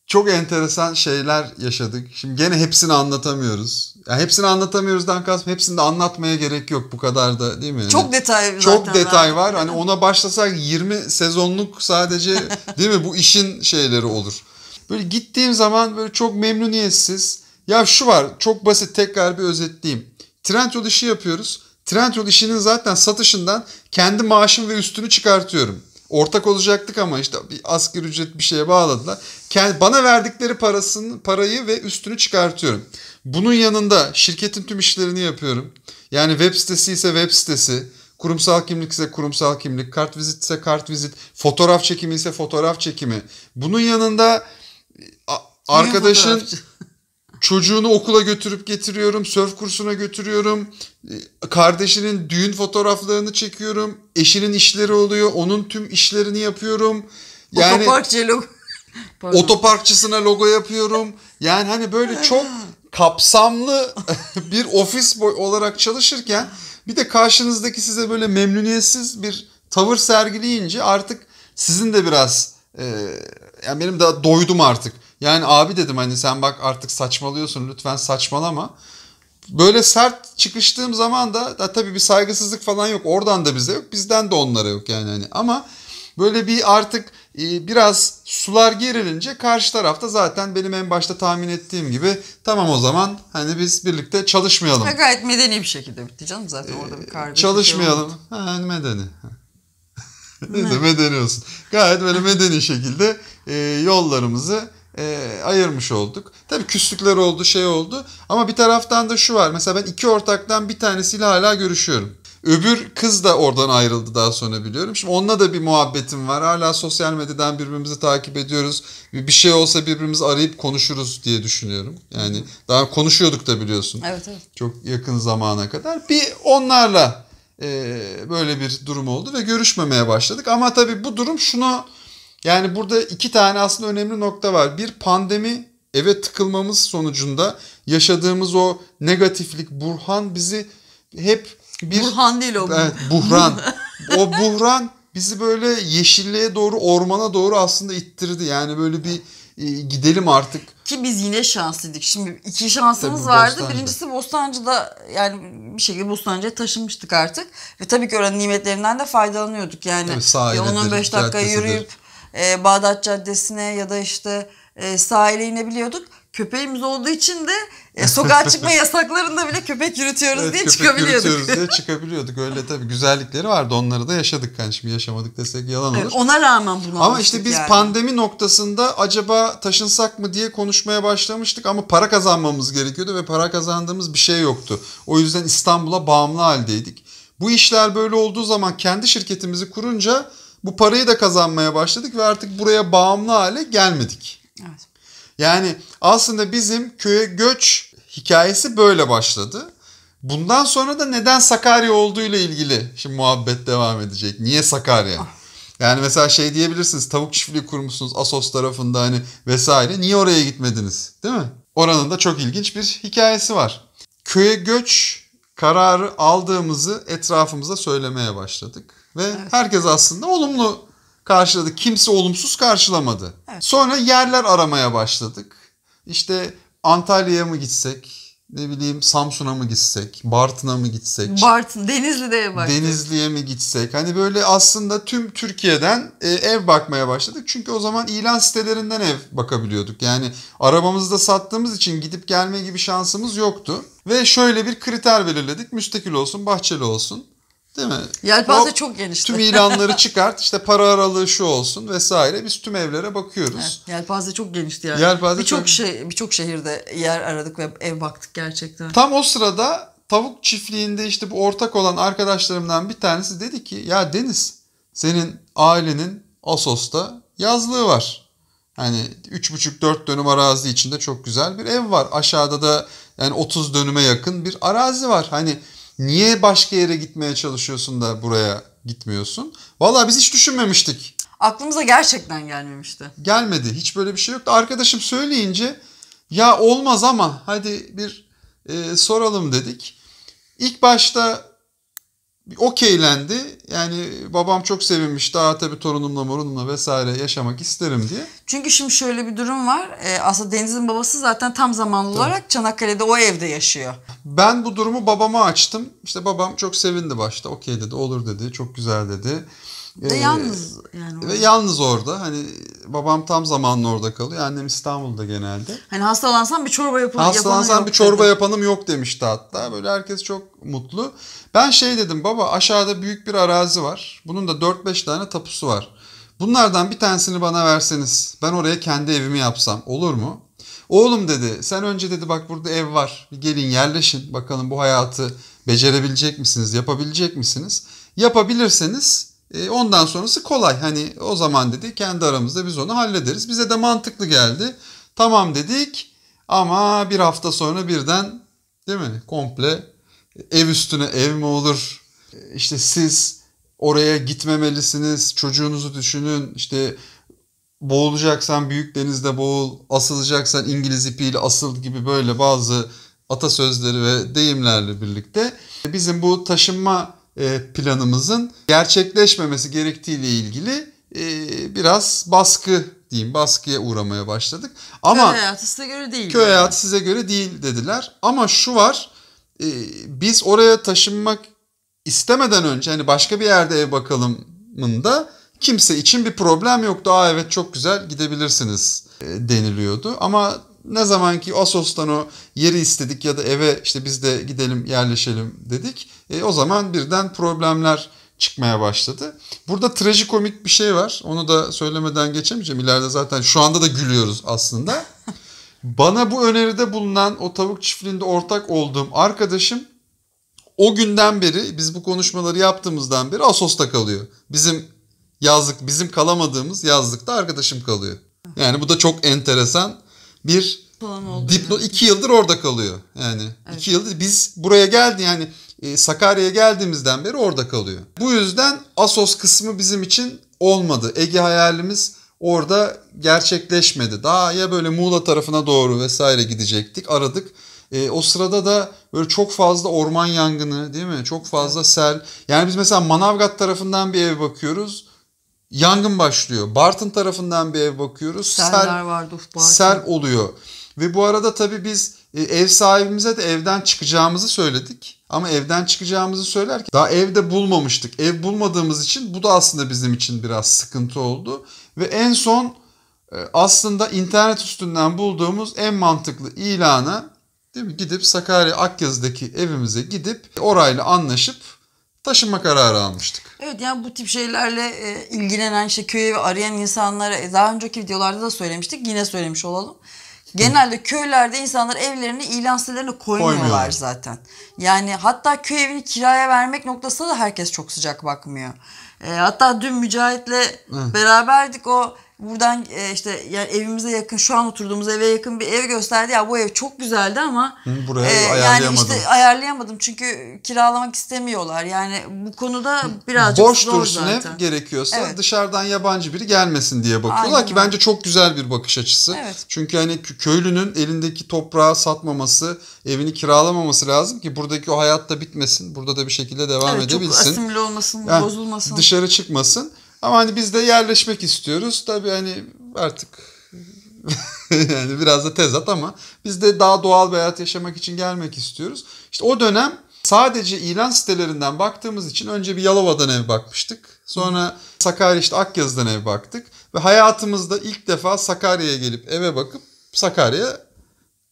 çok enteresan şeyler yaşadık. Şimdi gene hepsini anlatamıyoruz. Yani hepsini anlatamıyoruzdan kastım hepsini de anlatmaya gerek yok bu kadar da değil mi? Hani çok detay Çok detay ben. var. Hani ona başlasak 20 sezonluk sadece değil mi bu işin şeyleri olur. Böyle gittiğim zaman böyle çok memnuniyetsiz. Ya şu var çok basit tekrar bir özetleyeyim. Trendyol işi yapıyoruz. Trendyol işinin zaten satışından kendi maaşım ve üstünü çıkartıyorum. Ortak olacaktık ama işte bir asgari ücret bir şeye bağladılar. Kendi, bana verdikleri parasını, parayı ve üstünü çıkartıyorum. Bunun yanında şirketin tüm işlerini yapıyorum. Yani web sitesi ise web sitesi, kurumsal kimlik ise kurumsal kimlik, kart vizit ise kart vizit, fotoğraf çekimi ise fotoğraf çekimi. Bunun yanında e, arkadaşın Çocuğunu okula götürüp getiriyorum, sörf kursuna götürüyorum. E, kardeşinin düğün fotoğraflarını çekiyorum. Eşinin işleri oluyor, onun tüm işlerini yapıyorum. Yani otoparkçı logo. otoparkçısına logo yapıyorum. Yani hani böyle çok kapsamlı bir ofis boy olarak çalışırken bir de karşınızdaki size böyle memnuniyetsiz bir tavır sergileyince artık sizin de biraz e, yani benim de doydum artık yani abi dedim hani sen bak artık saçmalıyorsun lütfen saçmalama. Böyle sert çıkıştığım zaman da, da tabii bir saygısızlık falan yok. Oradan da bize yok. Bizden de onlara yok yani hani. Ama böyle bir artık e, biraz sular gerilince karşı tarafta zaten benim en başta tahmin ettiğim gibi tamam o zaman hani biz birlikte çalışmayalım. Ha, gayet medeni bir şekilde bitti canım zaten orada bir kardeş. Çalışmayalım. Şey ha, hani medeni. ne de medeni olsun. Gayet böyle medeni şekilde e, yollarımızı e, ayırmış olduk. Tabii küslükler oldu, şey oldu. Ama bir taraftan da şu var. Mesela ben iki ortaktan bir tanesiyle hala görüşüyorum. Öbür kız da oradan ayrıldı daha sonra biliyorum. Şimdi onunla da bir muhabbetim var. Hala sosyal medyadan birbirimizi takip ediyoruz. Bir şey olsa birbirimizi arayıp konuşuruz diye düşünüyorum. Yani daha konuşuyorduk da biliyorsun. Evet, evet. Çok yakın zamana kadar. Bir onlarla e, böyle bir durum oldu ve görüşmemeye başladık. Ama tabii bu durum şunu yani burada iki tane aslında önemli nokta var. Bir pandemi eve tıkılmamız sonucunda yaşadığımız o negatiflik, burhan bizi hep bir... Burhan değil o. Evet, buhran. o buhran bizi böyle yeşilliğe doğru, ormana doğru aslında ittirdi. Yani böyle bir e, gidelim artık. Ki biz yine şanslıydık. Şimdi iki şansımız tabii, vardı. Bostancı. Birincisi Bostancı'da yani bir şekilde Bostancı'ya taşınmıştık artık. Ve tabii ki oranın nimetlerinden de faydalanıyorduk. Yani 10-15 dakika yürüyüp e, Bağdat Caddesi'ne ya da işte e, sahile inebiliyorduk. Köpeğimiz olduğu için de e, sokağa çıkma yasaklarında bile köpek yürütüyoruz evet, diye köpek çıkabiliyorduk. yürütüyoruz diye çıkabiliyorduk. Öyle tabii güzellikleri vardı. Onları da yaşadık yani şimdi yaşamadık desek yalan olur. Evet, ona rağmen bunu Ama işte biz yani. pandemi noktasında acaba taşınsak mı diye konuşmaya başlamıştık ama para kazanmamız gerekiyordu ve para kazandığımız bir şey yoktu. O yüzden İstanbul'a bağımlı haldeydik. Bu işler böyle olduğu zaman kendi şirketimizi kurunca bu parayı da kazanmaya başladık ve artık buraya bağımlı hale gelmedik. Evet. Yani aslında bizim köye göç hikayesi böyle başladı. Bundan sonra da neden Sakarya olduğu ile ilgili şimdi muhabbet devam edecek. Niye Sakarya? Ah. Yani mesela şey diyebilirsiniz tavuk çiftliği kurmuşsunuz Asos tarafında hani vesaire. Niye oraya gitmediniz? Değil mi? Oranın da çok ilginç bir hikayesi var. Köye göç kararı aldığımızı etrafımıza söylemeye başladık. Ve evet. herkes aslında olumlu karşıladı. Kimse olumsuz karşılamadı. Evet. Sonra yerler aramaya başladık. İşte Antalya'ya mı gitsek? Ne bileyim Samsun'a mı gitsek? Bartın'a mı gitsek? Bartın, Denizli'de baktık. Denizli'ye mi gitsek? Hani böyle aslında tüm Türkiye'den e, ev bakmaya başladık. Çünkü o zaman ilan sitelerinden ev bakabiliyorduk. Yani arabamızı da sattığımız için gidip gelme gibi şansımız yoktu. Ve şöyle bir kriter belirledik. Müstakil olsun, bahçeli olsun. Değil mi? Yelpaze o, çok genişti. Tüm ilanları çıkart işte para aralığı şu olsun vesaire biz tüm evlere bakıyoruz. Evet, yelpaze çok genişti yani. Yelpaze birçok çok... şey birçok şehirde yer aradık ve ev baktık gerçekten. Tam o sırada tavuk çiftliğinde işte bu ortak olan arkadaşlarımdan bir tanesi dedi ki ya Deniz senin ailenin Asos'ta yazlığı var. Hani 3,5-4 dönüm arazi içinde çok güzel bir ev var. Aşağıda da yani 30 dönüme yakın bir arazi var. Hani Niye başka yere gitmeye çalışıyorsun da buraya gitmiyorsun? Vallahi biz hiç düşünmemiştik. Aklımıza gerçekten gelmemişti. Gelmedi. Hiç böyle bir şey yoktu. Arkadaşım söyleyince ya olmaz ama hadi bir e, soralım dedik. İlk başta okeylendi. Yani babam çok sevinmiş. Daha tabii torunumla morunumla vesaire yaşamak isterim diye. Çünkü şimdi şöyle bir durum var. Ee, aslında Deniz'in babası zaten tam zamanlı tabii. olarak Çanakkale'de o evde yaşıyor. Ben bu durumu babama açtım. İşte babam çok sevindi başta. Okey dedi, olur dedi, çok güzel dedi. Ve ee, yalnız yani. Orada. Ve yalnız orada. Hani babam tam zamanlı orada kalıyor. Annem İstanbul'da genelde. Hani hastalansam bir çorba yapanım Hastalansam yok bir çorba dedi. yapanım yok demişti hatta. Böyle herkes çok mutlu. Ben şey dedim baba aşağıda büyük bir arazi var. Bunun da 4-5 tane tapusu var. Bunlardan bir tanesini bana verseniz ben oraya kendi evimi yapsam olur mu? Oğlum dedi sen önce dedi bak burada ev var. Bir gelin yerleşin bakalım bu hayatı becerebilecek misiniz, yapabilecek misiniz? Yapabilirseniz e, ondan sonrası kolay. Hani o zaman dedi kendi aramızda biz onu hallederiz. Bize de mantıklı geldi. Tamam dedik ama bir hafta sonra birden değil mi komple ev üstüne ev mi olur? E, işte siz oraya gitmemelisiniz. Çocuğunuzu düşünün. İşte boğulacaksan büyük denizde boğul, asılacaksan İngiliz ipiyle asıl gibi böyle bazı atasözleri ve deyimlerle birlikte bizim bu taşınma e, planımızın gerçekleşmemesi gerektiğiyle ilgili e, biraz baskı diyeyim baskıya uğramaya başladık. Ama köy hayatı size göre değil. Köy yani. hayatı size göre değil dediler. Ama şu var e, biz oraya taşınmak istemeden önce hani başka bir yerde ev bakalımında kimse için bir problem yoktu. Aa evet çok güzel gidebilirsiniz deniliyordu. Ama ne zaman ki Asos'tan o yeri istedik ya da eve işte biz de gidelim yerleşelim dedik. E, o zaman birden problemler çıkmaya başladı. Burada trajikomik bir şey var. Onu da söylemeden geçemeyeceğim. İleride zaten şu anda da gülüyoruz aslında. Bana bu öneride bulunan o tavuk çiftliğinde ortak olduğum arkadaşım o günden beri biz bu konuşmaları yaptığımızdan beri Asos'ta kalıyor. Bizim yazlık bizim kalamadığımız yazlıkta arkadaşım kalıyor. Yani bu da çok enteresan bir diplo iki yıldır orada kalıyor. Yani evet. iki yıldır biz buraya geldi yani e, Sakarya'ya geldiğimizden beri orada kalıyor. Bu yüzden Asos kısmı bizim için olmadı. Ege hayalimiz orada gerçekleşmedi. Daha ya böyle Muğla tarafına doğru vesaire gidecektik. Aradık. E, o sırada da böyle çok fazla orman yangını değil mi? Çok fazla sel. Yani biz mesela Manavgat tarafından bir ev bakıyoruz. Yangın başlıyor. Bartın tarafından bir ev bakıyoruz. Seller sel, vardı. Uf, sel oluyor. Ve bu arada tabii biz e, ev sahibimize de evden çıkacağımızı söyledik. Ama evden çıkacağımızı söylerken daha evde bulmamıştık. Ev bulmadığımız için bu da aslında bizim için biraz sıkıntı oldu. Ve en son e, aslında internet üstünden bulduğumuz en mantıklı ilanı değil mi? gidip Sakarya Akyazı'daki evimize gidip orayla anlaşıp taşınma kararı almıştık. Evet yani bu tip şeylerle e, ilgilenen işte köy evi arayan insanlara e, daha önceki videolarda da söylemiştik yine söylemiş olalım. Genelde Hı. köylerde insanlar evlerini ilan sitelerine koymuyorlar, koymuyorlar zaten. Yani hatta köy evini kiraya vermek noktasında da herkes çok sıcak bakmıyor. E, hatta dün Mücahit'le Hı. beraberdik o buradan e, işte yani evimize yakın şu an oturduğumuz eve yakın bir ev gösterdi. Ya bu ev çok güzeldi ama buraya e, ayarlayamadım. Yani işte ayarlayamadım çünkü kiralamak istemiyorlar. Yani bu konuda birazcık boş dursun zaten. ev gerekiyorsa evet. dışarıdan yabancı biri gelmesin diye bakıyorlar Aynen. ki bence çok güzel bir bakış açısı. Evet. Çünkü hani köylünün elindeki toprağı satmaması, evini kiralamaması lazım ki buradaki o hayat da bitmesin. Burada da bir şekilde devam evet, edebilsin. Çok asimile olmasın, yani, bozulmasın. Dışarı çıkmasın. Ama hani biz de yerleşmek istiyoruz. Tabii hani artık yani biraz da tezat ama biz de daha doğal bir hayat yaşamak için gelmek istiyoruz. İşte o dönem sadece ilan sitelerinden baktığımız için önce bir Yalova'dan ev bakmıştık. Sonra Sakarya işte Akyazı'dan ev baktık. Ve hayatımızda ilk defa Sakarya'ya gelip eve bakıp Sakarya'ya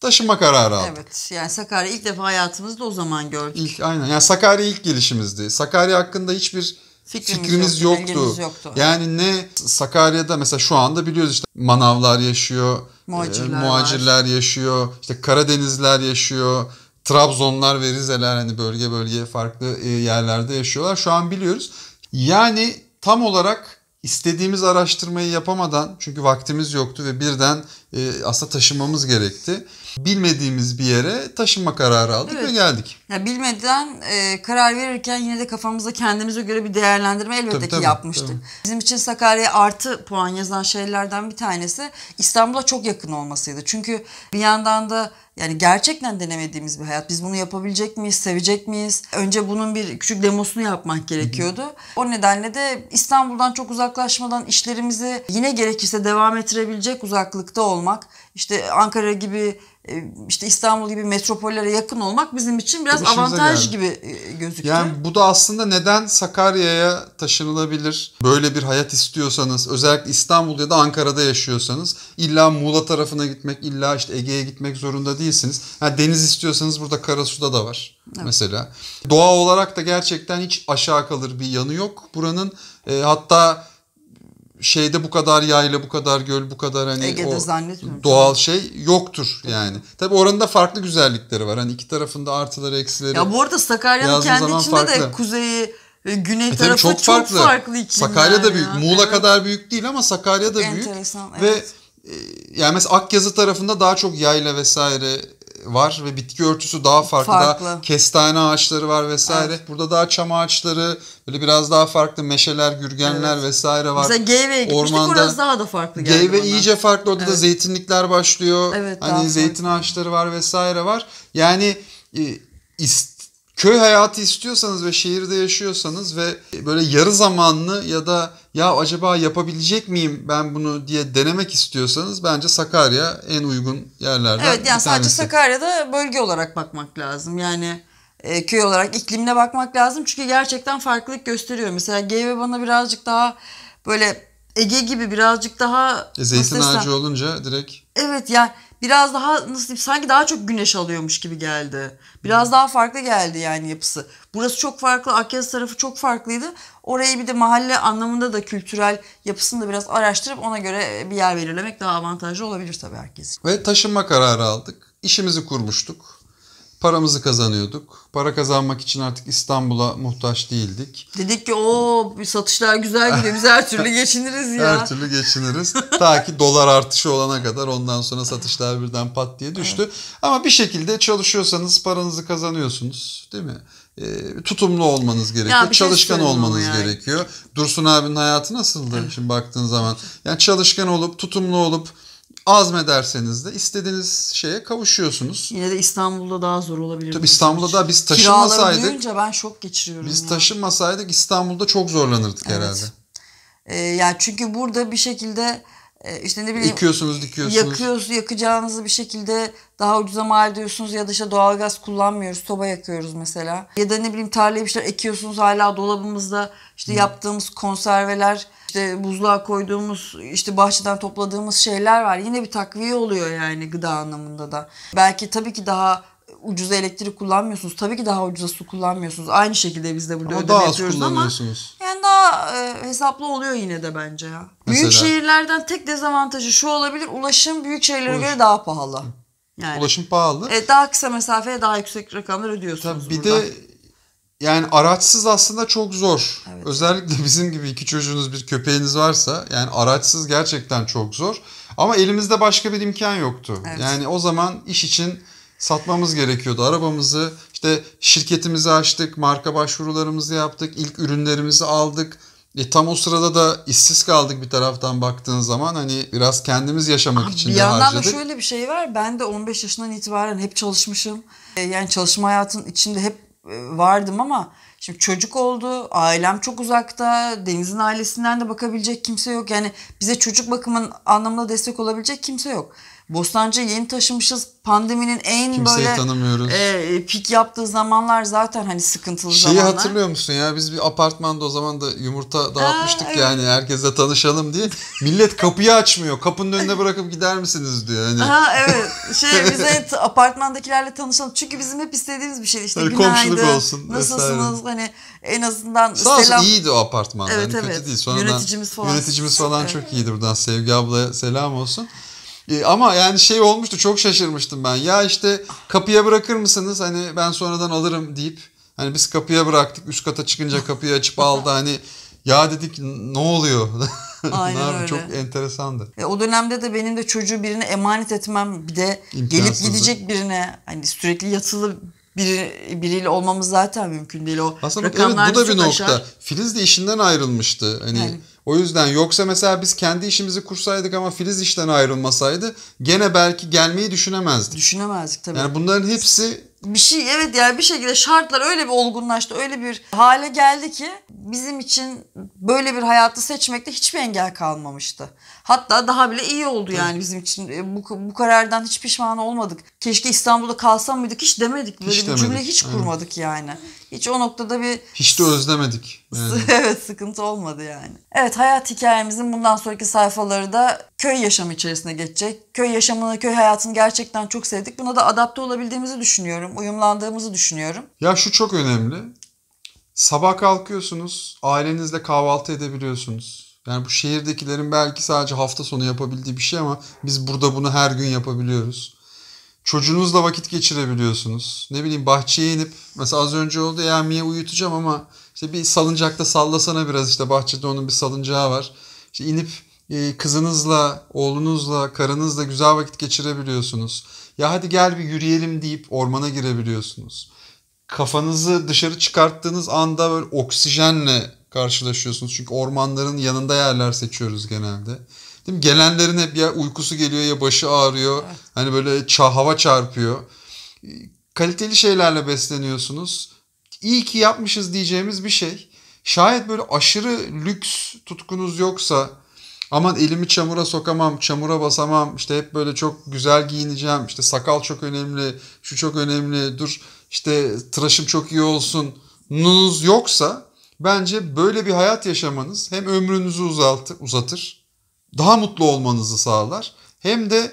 taşınma kararı aldık. Evet yani Sakarya ilk defa hayatımızda o zaman gördük. İlk, aynen yani Sakarya ilk gelişimizdi. Sakarya hakkında hiçbir fikrimiz, fikrimiz yoktu. yoktu. yoktu. Yani ne Sakarya'da mesela şu anda biliyoruz işte Manavlar yaşıyor, muacirler, e, muacirler yaşıyor, işte Karadenizler yaşıyor. Trabzonlar ve Rizeler hani bölge bölge farklı e, yerlerde yaşıyorlar. Şu an biliyoruz. Yani tam olarak istediğimiz araştırmayı yapamadan çünkü vaktimiz yoktu ve birden e, asla taşımamız gerekti bilmediğimiz bir yere taşınma kararı aldık evet. ve geldik. Ya bilmeden e, karar verirken yine de kafamızda kendimize göre bir değerlendirme elbette tabii, ki tabii, yapmıştık. Tabii. Bizim için Sakarya artı puan yazan şeylerden bir tanesi İstanbul'a çok yakın olmasıydı. Çünkü bir yandan da yani gerçekten denemediğimiz bir hayat. Biz bunu yapabilecek miyiz, sevecek miyiz? Önce bunun bir küçük demosunu yapmak gerekiyordu. O nedenle de İstanbul'dan çok uzaklaşmadan işlerimizi yine gerekirse devam ettirebilecek uzaklıkta olmak, işte Ankara gibi ee, işte İstanbul gibi metropollere yakın olmak bizim için biraz İşimize avantaj geldi. gibi e, gözüküyor. Yani bu da aslında neden Sakarya'ya taşınılabilir? Böyle bir hayat istiyorsanız, özellikle İstanbul ya da Ankara'da yaşıyorsanız illa Muğla tarafına gitmek, illa işte Ege'ye gitmek zorunda değilsiniz. Yani deniz istiyorsanız burada Karasu'da da var evet. mesela. Doğa olarak da gerçekten hiç aşağı kalır bir yanı yok buranın. E, hatta şeyde bu kadar yayla, bu kadar göl, bu kadar hani Ege'de o doğal şey yoktur yani. Tabii oranın da farklı güzellikleri var. Hani iki tarafında artıları, eksileri. Ya bu arada Sakarya'nın kendi içinde farklı. de kuzeyi güney e tarafı çok farklı. Çok farklı Sakarya da büyük. Ya. Muğla evet. kadar büyük değil ama Sakarya da büyük. Enteresan, evet. Ve yani mesela Akyazı tarafında daha çok yayla vesaire var ve bitki örtüsü daha farklı. farklı. Daha kestane ağaçları var vesaire. Evet. Burada daha çam ağaçları, böyle biraz daha farklı meşeler, gürgenler evet. vesaire var. Mesela Geyve'ye gitmiştik Ormanda, orası daha da farklı geldi Geyve bana. iyice farklı. Orada evet. da zeytinlikler başlıyor. Evet, hani zeytin farklı. ağaçları var vesaire var. Yani e, ist köy hayatı istiyorsanız ve şehirde yaşıyorsanız ve böyle yarı zamanlı ya da ya acaba yapabilecek miyim ben bunu diye denemek istiyorsanız bence Sakarya en uygun yerlerden Evet yani bir sadece Sakarya'da bölge olarak bakmak lazım. Yani e, köy olarak iklimine bakmak lazım. Çünkü gerçekten farklılık gösteriyor. Mesela GV bana birazcık daha böyle Ege gibi birazcık daha... E, zeytin ağacı olunca direkt... Evet yani biraz daha nasıl diyeyim sanki daha çok güneş alıyormuş gibi geldi. Biraz hmm. daha farklı geldi yani yapısı. Burası çok farklı, Akyazı tarafı çok farklıydı. Orayı bir de mahalle anlamında da kültürel yapısını da biraz araştırıp ona göre e, bir yer belirlemek daha avantajlı olabilir tabii herkes. Ve taşınma kararı aldık. İşimizi kurmuştuk paramızı kazanıyorduk. Para kazanmak için artık İstanbul'a muhtaç değildik. Dedik ki o satışlar güzel gidiyor biz her türlü geçiniriz ya. her türlü geçiniriz. Ta ki dolar artışı olana kadar ondan sonra satışlar birden pat diye düştü. Evet. Ama bir şekilde çalışıyorsanız paranızı kazanıyorsunuz değil mi? E, tutumlu olmanız gerekiyor. Şey çalışkan olmanız yani. gerekiyor. Dursun abinin hayatı nasıldı evet. şimdi baktığın zaman? Yani çalışkan olup tutumlu olup azmederseniz de istediğiniz şeye kavuşuyorsunuz. Yine de İstanbul'da daha zor olabilir. Tabii İstanbul'da da biz taşınmasaydık. ben şok geçiriyorum. Biz ya. taşınmasaydık İstanbul'da çok zorlanırdık evet. herhalde. Ee, yani çünkü burada bir şekilde e, işte ne bileyim yıkıyorsunuz dikiyorsunuz. Yakıyorsunuz yakacağınızı bir şekilde daha ucuza mal ediyorsunuz ya da işte doğalgaz kullanmıyoruz soba yakıyoruz mesela. Ya da ne bileyim tarlaya bir şeyler ekiyorsunuz hala dolabımızda işte Hı. yaptığımız konserveler işte buzluğa koyduğumuz işte bahçeden topladığımız şeyler var. Yine bir takviye oluyor yani gıda anlamında da. Belki tabii ki daha ucuz elektrik kullanmıyorsunuz. Tabii ki daha ucuza su kullanmıyorsunuz. Aynı şekilde biz de burada ama ödeme yapıyoruz ama yani daha e, hesaplı oluyor yine de bence ya. Mesela, büyük şehirlerden tek dezavantajı şu olabilir. Ulaşım büyük şehirlere göre daha pahalı. Yani, ulaşım pahalı. E, daha kısa mesafeye daha yüksek rakamlar ödüyorsunuz Tabii bir burada. de yani araçsız aslında çok zor. Evet. Özellikle bizim gibi iki çocuğunuz bir köpeğiniz varsa yani araçsız gerçekten çok zor. Ama elimizde başka bir imkan yoktu. Evet. Yani o zaman iş için satmamız gerekiyordu arabamızı. İşte şirketimizi açtık, marka başvurularımızı yaptık, ilk ürünlerimizi aldık. E, tam o sırada da işsiz kaldık bir taraftan baktığın zaman hani biraz kendimiz yaşamak Abi, için bir de yandan harcadık. da şöyle bir şey var. Ben de 15 yaşından itibaren hep çalışmışım. E, yani çalışma hayatının içinde hep e, vardım ama şimdi çocuk oldu, ailem çok uzakta, Deniz'in ailesinden de bakabilecek kimse yok. Yani bize çocuk bakımın anlamında destek olabilecek kimse yok. Bostancı'ya yeni taşınmışız. Pandeminin en Kimseyi böyle tanımıyoruz. E, pik yaptığı zamanlar zaten hani sıkıntılı Şeyi zamanlar. Şeyi hatırlıyor musun ya biz bir apartmanda o zaman da yumurta dağıtmıştık Aa, evet. yani herkese tanışalım diye. Millet kapıyı açmıyor. Kapının önüne bırakıp gider misiniz diyor. Hani. Ha evet. Şey bize apartmandakilerle tanışalım. Çünkü bizim hep istediğimiz bir şey işte hani günaydın. Komşuluk olsun. Nasılsınız? Hani en azından Sağ olsun, selam. iyiydi o apartmanda Evet, hani evet. kötü değil. Sonradan, yöneticimiz falan. Yöneticimiz falan evet. çok iyiydi buradan. Sevgi ablaya selam olsun. E, ama yani şey olmuştu çok şaşırmıştım ben. Ya işte kapıya bırakır mısınız? Hani ben sonradan alırım deyip hani biz kapıya bıraktık. Üst kata çıkınca kapıyı açıp aldı. Hani ya dedik ne oluyor? Aynen öyle. Çok enteresandı. E, o dönemde de benim de çocuğu birine emanet etmem bir de gelip gidecek birine hani sürekli yatılı biri, biriyle olmamız zaten mümkün değil. O Aslında evet, bu da bir nokta. Aşar. Filiz de işinden ayrılmıştı. Hani yani o yüzden yoksa mesela biz kendi işimizi kursaydık ama Filiz işten ayrılmasaydı gene belki gelmeyi düşünemezdik. Düşünemezdik tabii. Yani bunların hepsi bir şey evet yani bir şekilde şartlar öyle bir olgunlaştı, öyle bir hale geldi ki bizim için böyle bir hayatı seçmekte hiçbir engel kalmamıştı. Hatta daha bile iyi oldu yani bizim için. E, bu, bu karardan hiç pişman olmadık. Keşke İstanbul'da kalsam mıydık hiç demedik. Böyle hiç bir demedik. cümle hiç kurmadık evet. yani. Hiç o noktada bir... Hiç de özlemedik. evet sıkıntı olmadı yani. Evet hayat hikayemizin bundan sonraki sayfaları da köy yaşamı içerisine geçecek. Köy yaşamını, köy hayatını gerçekten çok sevdik. Buna da adapte olabildiğimizi düşünüyorum. Uyumlandığımızı düşünüyorum. Ya şu çok önemli. Sabah kalkıyorsunuz, ailenizle kahvaltı edebiliyorsunuz yani bu şehirdekilerin belki sadece hafta sonu yapabildiği bir şey ama biz burada bunu her gün yapabiliyoruz. Çocuğunuzla vakit geçirebiliyorsunuz. Ne bileyim bahçeye inip mesela az önce oldu ya Mia'yı uyutacağım ama işte bir salıncakta sallasana biraz işte bahçede onun bir salıncağı var. İşte inip e, kızınızla, oğlunuzla, karınızla güzel vakit geçirebiliyorsunuz. Ya hadi gel bir yürüyelim deyip ormana girebiliyorsunuz. Kafanızı dışarı çıkarttığınız anda böyle oksijenle karşılaşıyorsunuz. Çünkü ormanların yanında yerler seçiyoruz genelde. Değil mi? Gelenlerin hep ya uykusu geliyor ya başı ağrıyor. Evet. Hani böyle çağ hava çarpıyor. Kaliteli şeylerle besleniyorsunuz. İyi ki yapmışız diyeceğimiz bir şey. Şayet böyle aşırı lüks tutkunuz yoksa aman elimi çamura sokamam, çamura basamam, işte hep böyle çok güzel giyineceğim, işte sakal çok önemli, şu çok önemli, dur işte tıraşım çok iyi olsun nunuz yoksa Bence böyle bir hayat yaşamanız hem ömrünüzü uzaltı, uzatır, daha mutlu olmanızı sağlar. Hem de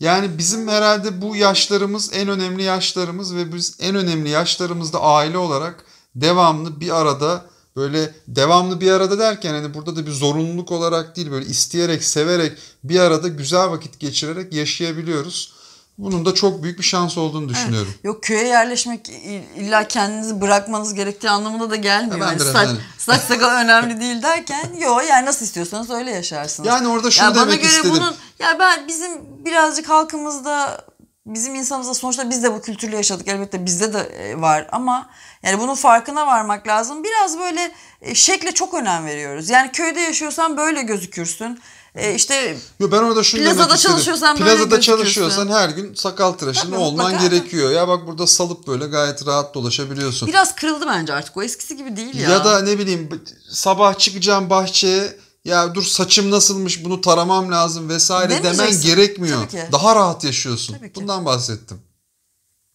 yani bizim herhalde bu yaşlarımız en önemli yaşlarımız ve biz en önemli yaşlarımızda aile olarak devamlı bir arada böyle devamlı bir arada derken hani burada da bir zorunluluk olarak değil böyle isteyerek, severek bir arada güzel vakit geçirerek yaşayabiliyoruz. Bunun da çok büyük bir şans olduğunu düşünüyorum. Evet. Yok köye yerleşmek illa kendinizi bırakmanız gerektiği anlamına da gelmiyor. Yani saç, hani. saç sakal önemli değil derken yo yani nasıl istiyorsanız öyle yaşarsınız. Yani orada şunu ya demek bana göre istedim. Bunun, ya ben bizim birazcık halkımızda bizim insanımızda sonuçta biz de bu kültürle yaşadık elbette bizde de e, var ama yani bunun farkına varmak lazım. Biraz böyle e, şekle çok önem veriyoruz. Yani köyde yaşıyorsan böyle gözükürsün. E işte Yo, ben orada şunu plazada demek çalışıyorsan plazada böyle çalışıyorsan her gün sakal tıraşın olman mutlaka. gerekiyor. Ya bak burada salıp böyle gayet rahat dolaşabiliyorsun. Biraz kırıldı bence artık o eskisi gibi değil ya. Ya da ne bileyim sabah çıkacağım bahçeye ya dur saçım nasılmış bunu taramam lazım vesaire demen gerekmiyor. Tabii ki. Daha rahat yaşıyorsun. Tabii ki. Bundan bahsettim.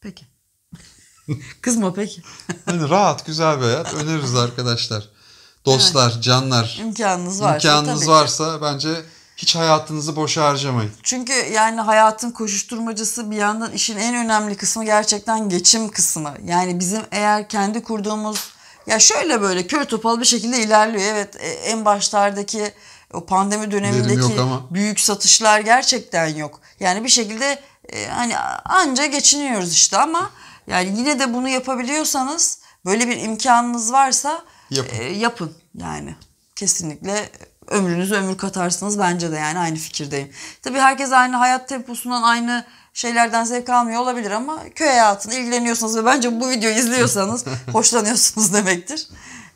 Peki. Kızma peki. Yani rahat güzel bir hayat öneririz arkadaşlar. Dostlar, evet. canlar. İmkanınız varsa. İmkanınız tabii varsa ki. bence hiç hayatınızı boşa harcamayın. Çünkü yani hayatın koşuşturmacası bir yandan işin en önemli kısmı gerçekten geçim kısmı. Yani bizim eğer kendi kurduğumuz ya şöyle böyle kör topal bir şekilde ilerliyor. Evet e, en başlardaki o pandemi dönemindeki büyük satışlar gerçekten yok. Yani bir şekilde e, hani anca geçiniyoruz işte ama yani yine de bunu yapabiliyorsanız böyle bir imkanınız varsa yapın. E, yapın yani. Kesinlikle ömrünüz ömür katarsınız bence de yani aynı fikirdeyim. Tabii herkes aynı hayat temposundan aynı şeylerden zevk almıyor olabilir ama köy hayatını ilgileniyorsanız ve bence bu videoyu izliyorsanız hoşlanıyorsunuz demektir.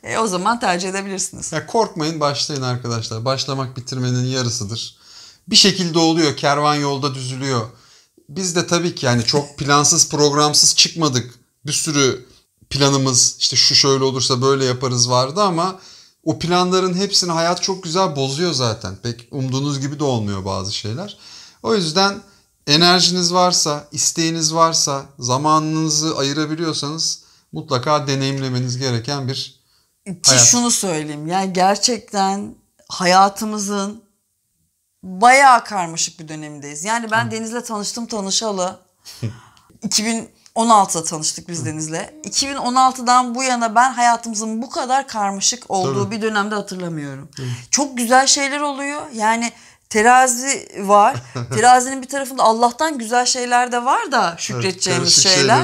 E, o zaman tercih edebilirsiniz. Ya korkmayın başlayın arkadaşlar. Başlamak bitirmenin yarısıdır. Bir şekilde oluyor. Kervan yolda düzülüyor. Biz de tabii ki yani çok plansız programsız çıkmadık. Bir sürü planımız işte şu şöyle olursa böyle yaparız vardı ama o planların hepsini hayat çok güzel bozuyor zaten. Pek umduğunuz gibi de olmuyor bazı şeyler. O yüzden enerjiniz varsa, isteğiniz varsa, zamanınızı ayırabiliyorsanız mutlaka deneyimlemeniz gereken bir Ki şunu söyleyeyim yani gerçekten hayatımızın bayağı karmaşık bir dönemindeyiz. Yani ben Hı. Deniz'le tanıştım tanışalı. 2000 2016'da tanıştık biz Deniz'le. 2016'dan bu yana ben hayatımızın bu kadar karmaşık olduğu Tabii. bir dönemde hatırlamıyorum. Hı. Çok güzel şeyler oluyor. Yani terazi var. Terazinin bir tarafında Allah'tan güzel şeyler de var da şükredeceğimiz evet, şeyler.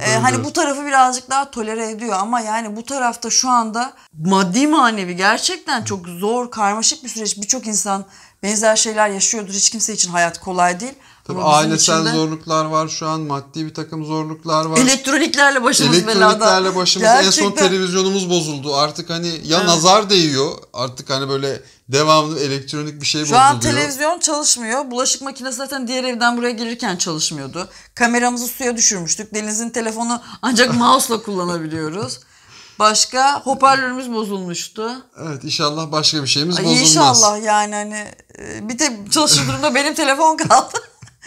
Ee, hani bu tarafı birazcık daha tolere ediyor ama yani bu tarafta şu anda maddi manevi gerçekten çok zor, karmaşık bir süreç. Birçok insan benzer şeyler yaşıyordur. Hiç kimse için hayat kolay değil. Tabii ailesel içinde... zorluklar var şu an, maddi bir takım zorluklar var. Elektroniklerle başımız Elektroniklerle belada. Elektroniklerle başımız Gerçekten. en son televizyonumuz bozuldu. Artık hani ya evet. nazar değiyor artık hani böyle devamlı elektronik bir şey bozuluyor. Şu an televizyon çalışmıyor. Bulaşık makinesi zaten diğer evden buraya gelirken çalışmıyordu. Kameramızı suya düşürmüştük. Deniz'in telefonu ancak mouse'la kullanabiliyoruz. Başka hoparlörümüz bozulmuştu. Evet inşallah başka bir şeyimiz Ay, bozulmaz. İnşallah yani hani e, bir de çalışır durumda benim telefon kaldı.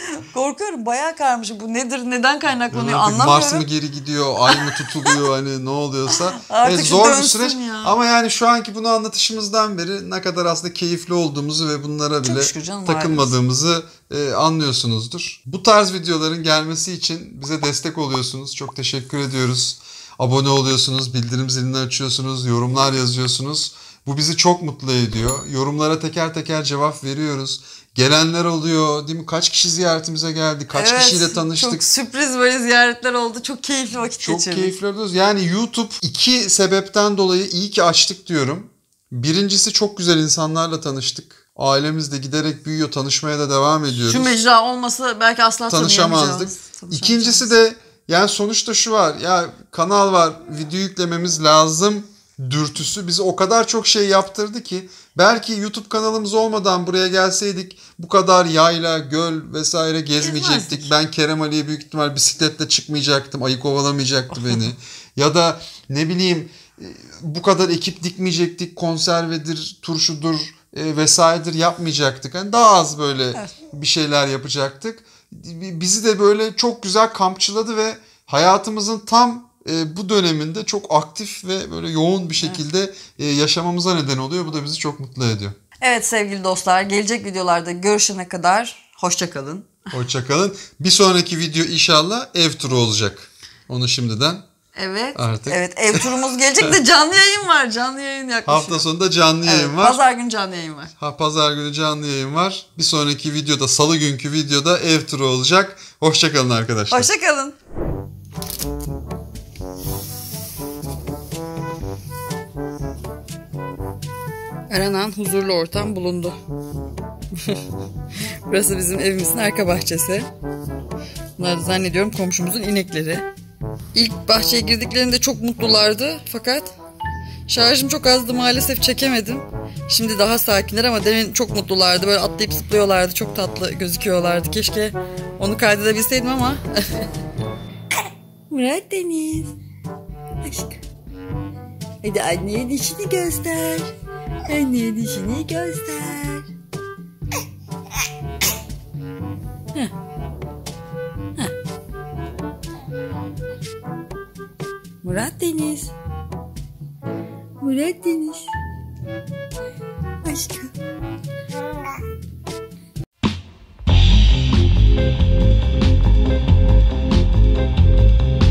Korkuyorum bayağı karmış bu nedir neden kaynaklanıyor anlamıyorum. Mars mı geri gidiyor ay mı tutuluyor hani ne oluyorsa. Artık evet, zor bir süreç ya. ama yani şu anki bunu anlatışımızdan beri ne kadar aslında keyifli olduğumuzu ve bunlara Çok bile canım, takılmadığımızı varmış e, anlıyorsunuzdur. Bu tarz videoların gelmesi için bize destek oluyorsunuz. Çok teşekkür ediyoruz. Abone oluyorsunuz, bildirim zilini açıyorsunuz, yorumlar yazıyorsunuz. Bu bizi çok mutlu ediyor. Yorumlara teker teker cevap veriyoruz. Gelenler oluyor değil mi? Kaç kişi ziyaretimize geldi? Kaç evet, kişiyle tanıştık? Çok sürpriz böyle ziyaretler oldu. Çok keyifli vakit geçirdik. Çok keyifli oldu. Yani YouTube iki sebepten dolayı iyi ki açtık diyorum. Birincisi çok güzel insanlarla tanıştık. Ailemiz de giderek büyüyor. Tanışmaya da devam ediyoruz. Şu mecra olmasa belki asla tanışamazdık. İkincisi de yani sonuçta şu var. Ya kanal var. Video yüklememiz lazım dürtüsü bizi o kadar çok şey yaptırdı ki Belki YouTube kanalımız olmadan buraya gelseydik bu kadar yayla, göl vesaire gezmeyecektik. Gezmezdik. Ben Kerem Ali'ye büyük ihtimal bisikletle çıkmayacaktım. Ayı kovalamayacaktı beni. ya da ne bileyim bu kadar ekip dikmeyecektik. Konservedir, turşudur e, vesairedir yapmayacaktık. Yani daha az böyle evet. bir şeyler yapacaktık. Bizi de böyle çok güzel kampçıladı ve hayatımızın tam e, bu döneminde çok aktif ve böyle yoğun bir şekilde e, yaşamamıza neden oluyor. Bu da bizi çok mutlu ediyor. Evet sevgili dostlar gelecek videolarda görüşene kadar hoşçakalın. Hoşçakalın. Bir sonraki video inşallah ev turu olacak. Onu şimdiden Evet. Artık. Evet ev turumuz gelecek de canlı yayın var. Canlı yayın yaklaşıyor. Hafta sonunda canlı yayın evet, var. Pazar günü canlı yayın var. Ha, pazar günü canlı yayın var. Bir sonraki videoda salı günkü videoda ev turu olacak. Hoşçakalın arkadaşlar. Hoşçakalın. Aranan huzurlu ortam bulundu. Burası bizim evimizin arka bahçesi. Bunlar da zannediyorum komşumuzun inekleri. İlk bahçeye girdiklerinde çok mutlulardı fakat şarjım çok azdı maalesef çekemedim. Şimdi daha sakinler ama demin çok mutlulardı. Böyle atlayıp zıplıyorlardı. Çok tatlı gözüküyorlardı. Keşke onu kaydedebilseydim ama. Murat Deniz. Aşk. Hadi anneye dişini göster. Anne dişini göster. Murat Deniz. Murat Deniz. Aşkım. Thank you.